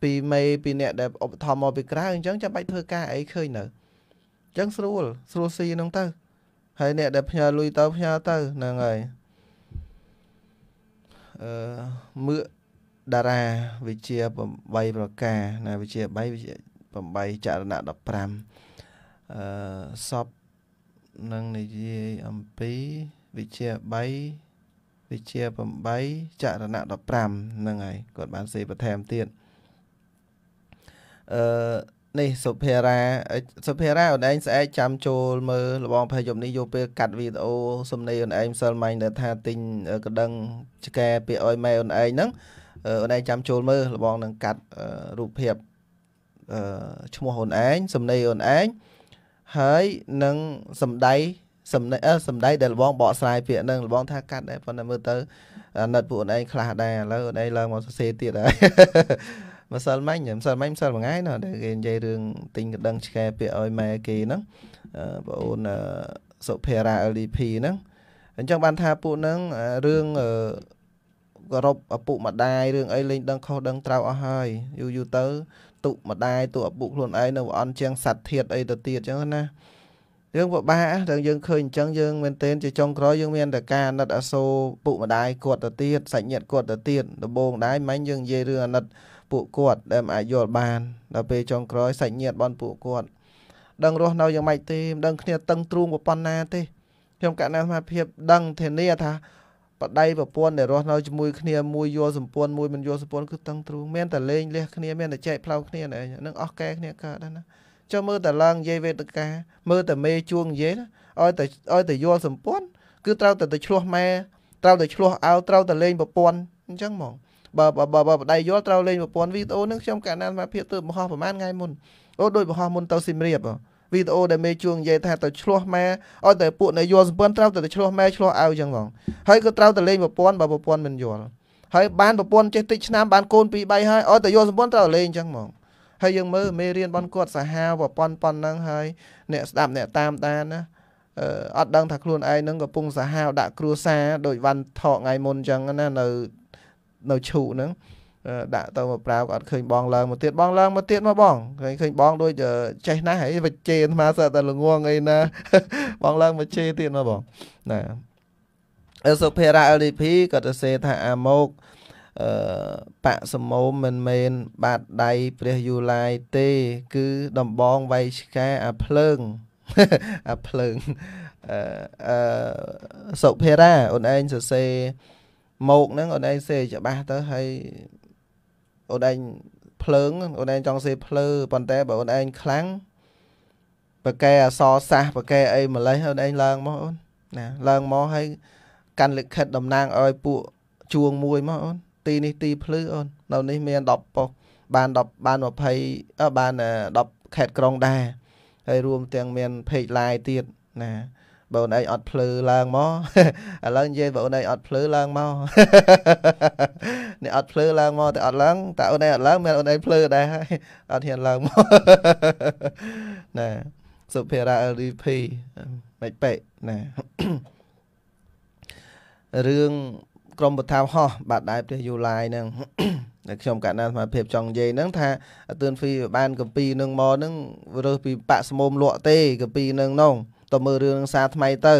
[SPEAKER 1] ពីមេពីអ្នកដែលឧបត្ថម្ភមកពីក្រៅអញ្ចឹងចាំបាច់ធ្វើការអីឃើញនៅអញ្ចឹងស្រួលស្រួលស៊ីហ្នឹងទៅ ហើយអ្នកដែលផ្ញើលុយទៅផ្ញើទៅហ្នឹងហើយអឺមឺតារាវិជា8ប្រការណាវិជា3វិជា8ចរណៈ15អឺសពនឹងនិយាយអំពីវិជា3វិជា8ចរណៈ15ហ្នឹងហើយគាត់បានសេបន្ថែមទៀតអឺនេះសុភារាសុភារាអូនឯងស្អែកចាំចូលមើលលបងភ័យយប់នេះយកពេលកាត់វីដេអូសំនីអូនឯងម្សិលមិញនៅថាទិញកដឹងឆ្កែពីអុយម៉ែអូនឯងហ្នឹងអូនឯងចាំចូលមើលលបងនឹងកាត់រូបភាពឈ្មោះអូនឯងសំនីអូនឯងហើយនឹងសំដីសំដីសំដីដែលលបងបកស្រាយពាក្យហ្នឹងលបង ថាកាត់ដែរប៉ុន្តែមើលទៅអាណិតពួកអូនឯងខ្លះដែរឥឡូវអូនឯងឡើងមកសរសេរទៀតហើយម្សិលមិញម្សិលមិញម្សិលមួយថ្ងៃណាដែលគេនិយាយរឿងទិញកណ្ដឹងឆ្កែពាក្យឲ្យម៉ែគេហ្នឹងបងអូនសុភារា LDP ហ្នឹងអញ្ចឹងបានថាពួកហ្នឹងរឿងគោរពឪពុកម្ដាយរឿងអីលេងដឹងខុសដឹងត្រូវអស់ហើយយូរយូរទៅទុម្ដាយទុឪពុកខ្លួនឯងនៅអន់ជាងសត្វធាតអីទៅទៀតអញ្ចឹងណាយើងពិបាកដល់យើងឃើញអញ្ចឹងយើងមែនទែនជាចុងក្រោយយើងមានតែការអាណិតអាសូរពុកម្ដាយគាត់ទៅទៀតសាច់ញាតិគាត់ទៅទៀតដំបងដែរមិនយើងនិយាយរឿងអាណិត ពួកគាត់ដែលមិនអាចយល់បានដល់ពេលចុងក្រោយសាច់ញាតិបនពួកគាត់ដឹងរស់នៅយ៉ាងម៉េចទេមិនដឹងគ្នាតឹងទ្រូងប៉ុណ្ណាទេខ្ញុំកណ្ដាលសមាភិបដឹងធានាថាប្តីប្រពន្ធដែលរស់នៅជាមួយគ្នាមួយយល់សម្ពន្ធមួយមិនយល់សម្ពន្ធគឺតឹងទ្រូងមានតែលេងលះគ្នាមានតែចែកផ្លូវគ្នាហ្នឹងនឹងអស់កែគ្នាកើតហ្នឹងណាចុះមើលតែឡើងនិយាយវេទកាមើលតែមេជួងនិយាយឲ្យតែឲ្យតែយល់សម្ពន្ធគឺត្រូវតែទៅឆ្លោះម៉ែត្រូវតែឆ្លោះអោត្រូវតែលេងប្រពន្ធអញ្ចឹងហ្មងបើបើបើប្តីយល់ត្រូវលេងប្រពន្ធវីដេអូនឹងខ្ញុំកាលណាសមាភាពទើបបង្ហោះប្រហែលថ្ងៃមុនអូដូចបង្ហោះមុនទៅស៊ីមរៀបហ៎វីដេអូដែលមេជួងនិយាយ ថាទៅឆ្លោះម៉ែឲ្យតែពួកនៅយល់សម្ពន្ធត្រូវតែឆ្លោះម៉ែឆ្លោះអៅចឹងហ្មងហើយក៏ត្រូវតែលេងប្រព័ន្ធបើប្រព័ន្ធមិនយល់ហើយបានប្រព័ន្ធចេះតិចឆ្នាំបានកូន2 3ហើយឲ្យតែយល់សម្ពន្ធត្រូវលេងចឹងហ្មងហើយយើងមើលមេរៀនបនគាត់សាហាវប្រព័ន្ធប៉ុណ្ណឹងហើយអ្នកស្ដាប់អ្នកតាមដានណាអត់ដឹងថាខ្លួនឯងនឹងកំពុងសាហាវដាក់គ្រួសារដោយវ៉ាន់ថកថ្ងៃមុនចឹងណានៅនៅឈូហ្នឹងដាក់ទៅមកប្រើក៏អត់ឃើញបងឡើងមកទៀតបងឡើងមកទៀតមកបងឃើញឃើញបងដូចចេះណាស់ហើយវិជេអាត្មាសើតែល្ងងអីណាបងឡើងមកជេទៀតមកបងណាអឺសុភារៈ LDP ក៏ទៅសេថាអាម៉ោកអឺបសមោមមិនមែនបាតដៃព្រះយូឡាយទេគឺដំបងវៃឆ្កែអាភ្លើងអាភ្លើងអឺសុភារាអូនឯងសរសេរម៉ោកហ្នឹងអូនឯងសេរច្បាស់ទៅហើយអូនឯងភ្លើងអូនឯងចង់សេភ្លើប៉ុន្តែបើអូនឯងខ្លាំងប្រកែអសរសាសប្រកែអីម្លេះអូនឯងឡើងមកអូនណាឡើងមកហើយកាន់លិខិតតំណាងឲ្យពួកជួងមួយមកអូនទីនេះទីភ្លឺអូននៅនេះមាន10ប៉ុស្តិ៍បាន10បាន20បាន10ខេត្តក្រុងដែរហើយរួមទាំងមាន page live ទៀតណាបើអូនឯងអត់ភ្លឺឡើងមកឥឡូវនិយាយបើអូនឯងអត់ភ្លឺឡើងមកនេះអត់ភ្លឺឡើងមកតែអត់ឡើងតែអូនឯងអត់ឡើងមានអូនឯងភ្លឺដែរហើយអត់ហ៊ានឡើងមកណាសុភារៈ LDP មិនពេកណារឿងក្រុមបឋមហោះបាត់ដែរផ្ទះយូឡាយហ្នឹងតែខ្ញុំកណ្ដាលសមាភិបចង់និយាយហ្នឹងថាអទឿនហ្វីបានកម្ពីនឹងមកហ្នឹងរើសពីប៉សមុំលក់ទេកម្ពីនឹងហ្នឹងទៅមើលរឿងសារថ្មីទៅ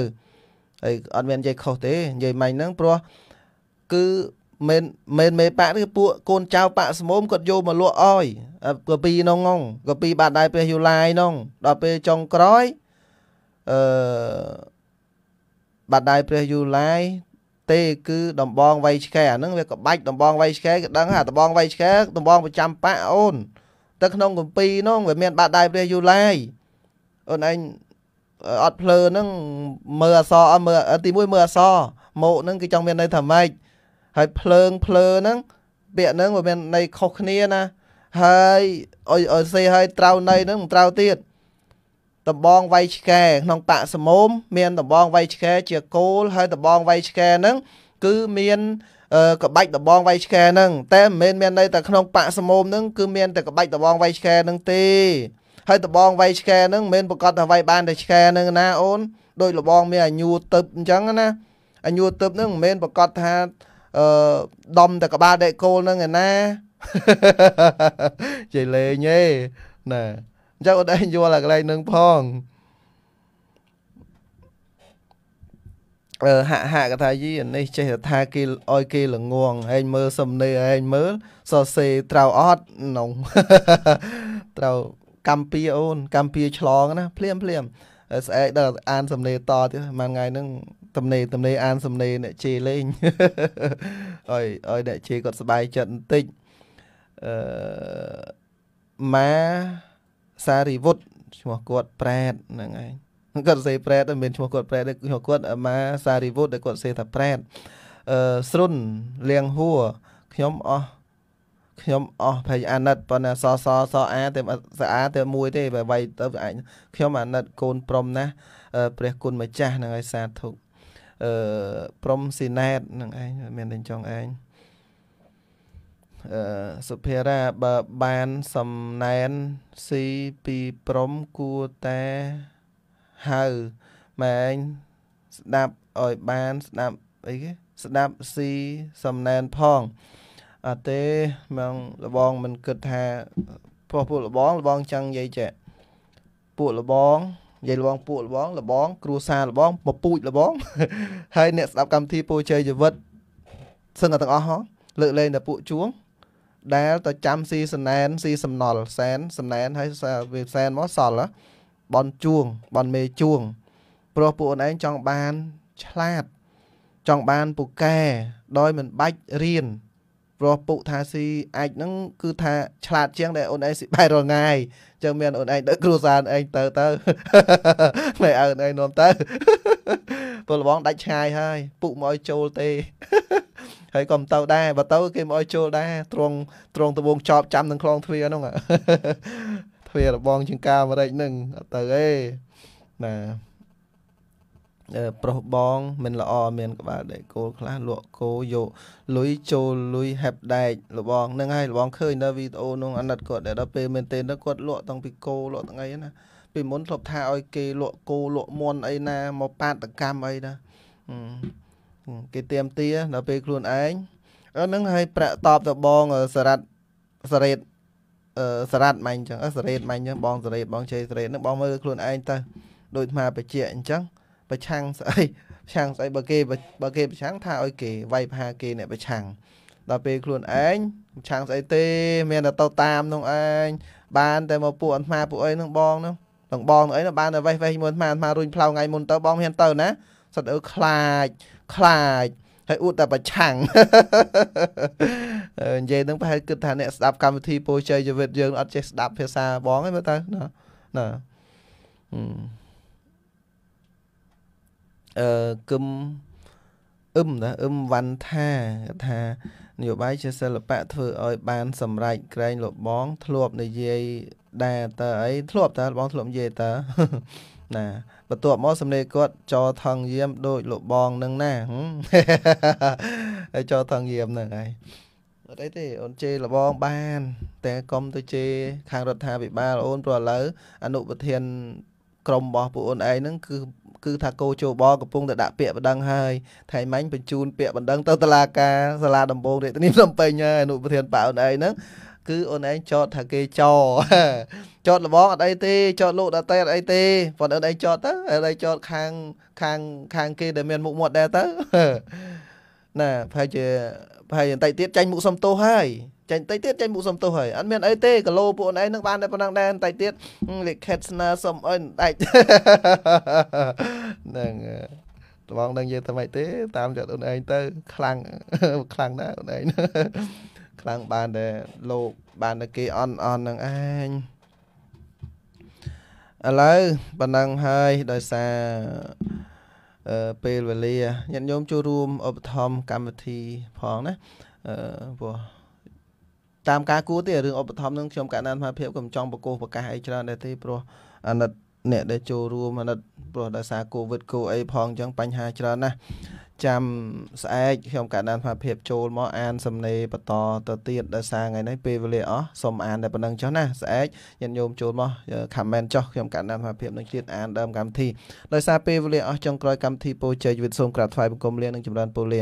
[SPEAKER 1] ហើយអត់មាននិយាយខុសទេនិយាយមិនហ្នឹងព្រោះគឺមិនមិនមេបាក់ឬពួកកូនចៅបាក់ស្មុំគាត់យកមកលក់អោយកពីនងងកពីបាត់ដៃព្រះយូឡាយនងដល់ពេលចុងក្រោយអឺបាត់ដៃព្រះយូឡាយទេគឺដំបងវៃឆ្កែអាហ្នឹងវាក្បាច់ដំបងវៃឆ្កែក៏ដឹងអាដំបងវៃឆ្កែដំបងប្រចាំបាក់អូនទៅក្នុងកម្ពីនោះវាមានបាត់ដៃព្រះយូឡាយអូនឯងអត់ភ្លើហ្នឹងមើលអសអត់មើលទី1មើលអសម៉ូហ្នឹងគឺចង់មានន័យថាម៉េចហើយភ្លើងភ្លើហ្នឹង ពាក្យហ្នឹងវាមានន័យខុសគ្នាណា ហើយអុយអុយសេហើយត្រូវន័យហ្នឹងមិនត្រូវទៀតតំបងវៃឆ្កែក្នុងបកសមោមមានតំបងវៃឆ្កែជាគោលហើយតំបងវៃឆ្កែហ្នឹងគឺមានកបាច់ដបងវៃឆ្កែហ្នឹងតែមិនមែនមានន័យតែក្នុងបកសមោមហ្នឹងគឺមានតែកបាច់ដបងវៃឆ្កែហ្នឹងទេហើយតបងវាយឆ្កែហ្នឹងមិនមែនប្រកាសថាវាយបានតែឆ្កែហ្នឹងណាអូនដោយលបង មានអាញួរទឹកអញ្ចឹងណាអាញួរទឹកហ្នឹងមិនមែនប្រកាសថាអឺដំ តែក្បាលដេកគោលហ្នឹងឯណាជ័យលេងឯណាអញ្ចឹងអត់ឯងយល់អាកន្លែងហ្នឹងផងអឺហាក់ហាក់កថាយីអានេះ ចេះថាគេឲ្យគេល្ងងឯងមើលសំនេរឯងមើលសរសេរត្រូវអត់ក្នុងត្រូវកម្ពីអូនកម្ពីឆ្លងណាភ្លាមភ្លាមស្អែកដល់អាន សំណេរតទៀតមួយថ្ងៃហ្នឹងទំនេរទំនេរអានសំណេរអ្នកជេលេងអើយអើយអ្នកជេគាត់សบายចិត្តបន្តិចអឺម៉ាសារីវុតឈ្មោះគាត់ប្រែតហ្នឹងឯងគាត់សេប្រែតមានឈ្មោះគាត់ប្រែតឈ្មោះគាត់ម៉ាសារីវុតដែលគាត់សេថាប្រែតអឺស្រុនលៀងហួរខ្ញុំអស់ខ្ញុំអស់ភ័យអាណិតប៉ុន្តែសសសអាតែសអាតែមួយទេបើវាយទៅអាចខ្ញុំអាណិតកូនព្រំណាស់ព្រះគុណម្ចាស់ហ្នឹងឯងសាធុអឺព្រំស៊ីណែតហ្នឹងឯងមានតែចង់ឯងអឺសុភារាបើបានសំណែនស៊ីពីព្រំគួរតែហៅម៉ែងស្ដាប់ឲ្យបានស្ដាប់អីគេស្ដាប់ស៊ីសំណែនផងអឺអត់ទេមកលបងមិនគិតថាព្រោះពួកលបង លបងចង់និយាយចេះពួកលបងនិយាយលបងពួកលបងលបង គ្រួសារលបងពពូជលបង ហើយ អ្នកស្ដាប់កម្មវិធីពូជ័យជីវិតសឹងតែទាំងអស់ហ៎លើកលែងតែពួកជួងដែល ទៅចាំស៊ីសណែនស៊ីសំណល់សែនសំណែនហើយវាសែនមកសល់បនជួងបនមេជួងព្រោះពួកអូនឯងចង់បានឆ្លាត ចង់បានពូកែដោយមិនបាច់រៀនព្រោះពុកថាស៊ីអាចហ្នឹងគឺថាឆ្លាតជាងដែលអូនឯងស៊ីបាយរងាយអញ្ចឹងមានអូនឯងដឹកគ្រួសារឯងទៅទៅណែឲ្យអូនឯងនាំទៅពលរបងដាច់ឆ្ងាយហើយពុកមកឲ្យចូលទេហើយក៏មិនទៅដែរបើទៅគេមកឲ្យចូលដែរត្រង់ត្រង់ដបងចប់ចាំនឹងខ្លងទ្វារហ្នឹងទ្វាររបងជាងការអាមេរិកហ្នឹងអត់ទៅទេណាប្រុសបងមិនល្អមានក្បាលដែកគោលខ្លះលក់គោយកលុយចូលលុយហេបដែកលបងហ្នឹងហើយលបងឃើញនៅវីដេអូនោះអាណិតគាត់ដល់ពេលមែនទេគាត់លក់តាំងពីគោលក់ថ្ងៃណាពីមុនធ្លាប់ថាឲ្យគេលក់គោលក់មន់អីណាមកបាតកម្មអីណាគេเตรียมទាដល់ពេលខ្លួនឯងអឺហ្នឹងហើយប្រាក់តបទៅបងសារ៉ាត់សារ៉េតអឺសារ៉ាត់ម៉ាញ់អញ្ចឹងសារ៉េតម៉ាញ់អញ្ចឹងបងសារ៉េតបងជ័យសារ៉េតហ្នឹងបងមើលខ្លួនឯងទៅដូចថ្មបច្ចៈអញ្ចឹងប្រឆាំងស្អីប្រឆាំងស្អីបើគេបើគេប្រឆាំងថាឲ្យគេវាយប្រហារគេអ្នកប្រឆាំងដល់ពេលខ្លួនឯងប្រឆាំងស្អីទេមានតែទៅតាមនោះឯងបាន តែមកពួកអាត្មាពួកអីនឹងបងនោះទាំងបងនឹងអីនោះបានតែវេះវេះមួយអាត្មាអាត្មារុញផ្លោថ្ងៃមុនទៅបងហ៊ានទៅណាសិតអើខ្លាចខ្លាចហើយអួតតែប្រឆាំងនិយាយនឹងប្រហែលគិតថាអ្នកស្ដាប់កម្មវិធីពោជ័យជីវិតយើងអត់ចេះស្ដាប់ភាសាបងទេមើលទៅណាណាអឺអឺគឹមអឹមណាអឹមវ៉ាន់ថាគាត់ថានយោបាយជាសិល្បៈធ្វើឲ្យ បាន សម្រេចក្រែងលបង ធ្លាប់និយាយដែរតើអីធ្លាប់តើលបង ធ្លាប់និយាយតើណាបន្ទាប់មកសំលេងគាត់ចោថងយាមដូចលបងនឹងណាហើយចោថងយាមហ្នឹងហើយអត់អីទេអូនជេរលបងបាន តែកុំទៅជេរខាងរដ្ឋាភិបាលអូនព្រោះឥឡូវអនុប្រធាន ក្រមរបស់ពួកអូនឯងហ្នឹងគឺគឺថាគោជោបកំពុងតែដាក់ពាក្យបណ្ដឹងហើយថ្ងៃមិញបញ្ជូនពាក្យបណ្ដឹងទៅតុលាការសាលាដំបងរាជធានីភ្នំពេញហើយអនុប្រធានប៉ាអូនឯងហ្នឹងគឺអូនឯងចតថាគេចចតលបងអត់អីទេចតលោកដតៃអត់អីទេប៉ុន្តែអូនឯងចតទៅអូនឯងចតខាងខាងខាងគេដែលមានមុខមាត់ដែរទៅណាប្រហែលជាប្រហែលបន្តិចទៀតចាញ់មុខសំទោសហើយចេញតិចទៀតចេញមុខសុំទោសហើយអត់មានអីទេគីឡូពួកអូនឯងនឹងបានតែប៉ុណ្ណឹងដែរតែទៀតលិខិតស្នើសុំអីដាច់ហ្នឹងត្បងដឹងយើងទៅម៉េចទេ តាមចិត្តអូនឯងទៅខ្លាំងខ្លាំងណាស់អូនឯងខ្លាំងបានតែលោកបានតែគេអន់អន់នឹងឯងឥឡូវប៉ុណ្ណឹងហើយដោយសារអឺពេលវេលាញាតិញោមចូលរួមឧបត្ថម្ភកម្មវិធីផងណាអឺព្រោះតាមការគួរទេរឿងឧបត្ថម្ភនឹងខ្ញុំកណ្ដាលសមាភិបក៏មិនចង់ប្រកោសប្រកាសអីច្រើនដែរទេព្រោះអាណិតអ្នកដែលចូលរួមអាណិតព្រោះដោយសារកូវីដកូអីផងអញ្ចឹងបញ្ហាច្រើនណាស់ចាំស្អែកខ្ញុំកណ្ដាលសមាភិបចូលមកអានសំណេរបន្តទៅទៀតដោយសារថ្ងៃនេះពេលវេលាអស់សូមអានតែប៉ុណ្្នឹងចុះណាស្អែកញាតិញោមចូលមកខមមិនចុះខ្ញុំកណ្ដាលសមាភិបនឹងទៀតអាន ដើមកម្មវិធីដោយសារពេលវេលាអស់ចុងក្រោយកម្មវិធីពោជ័យជីវិតសូមក្រាបថ្វាយបង្គំលានិងចម្រើនពរលា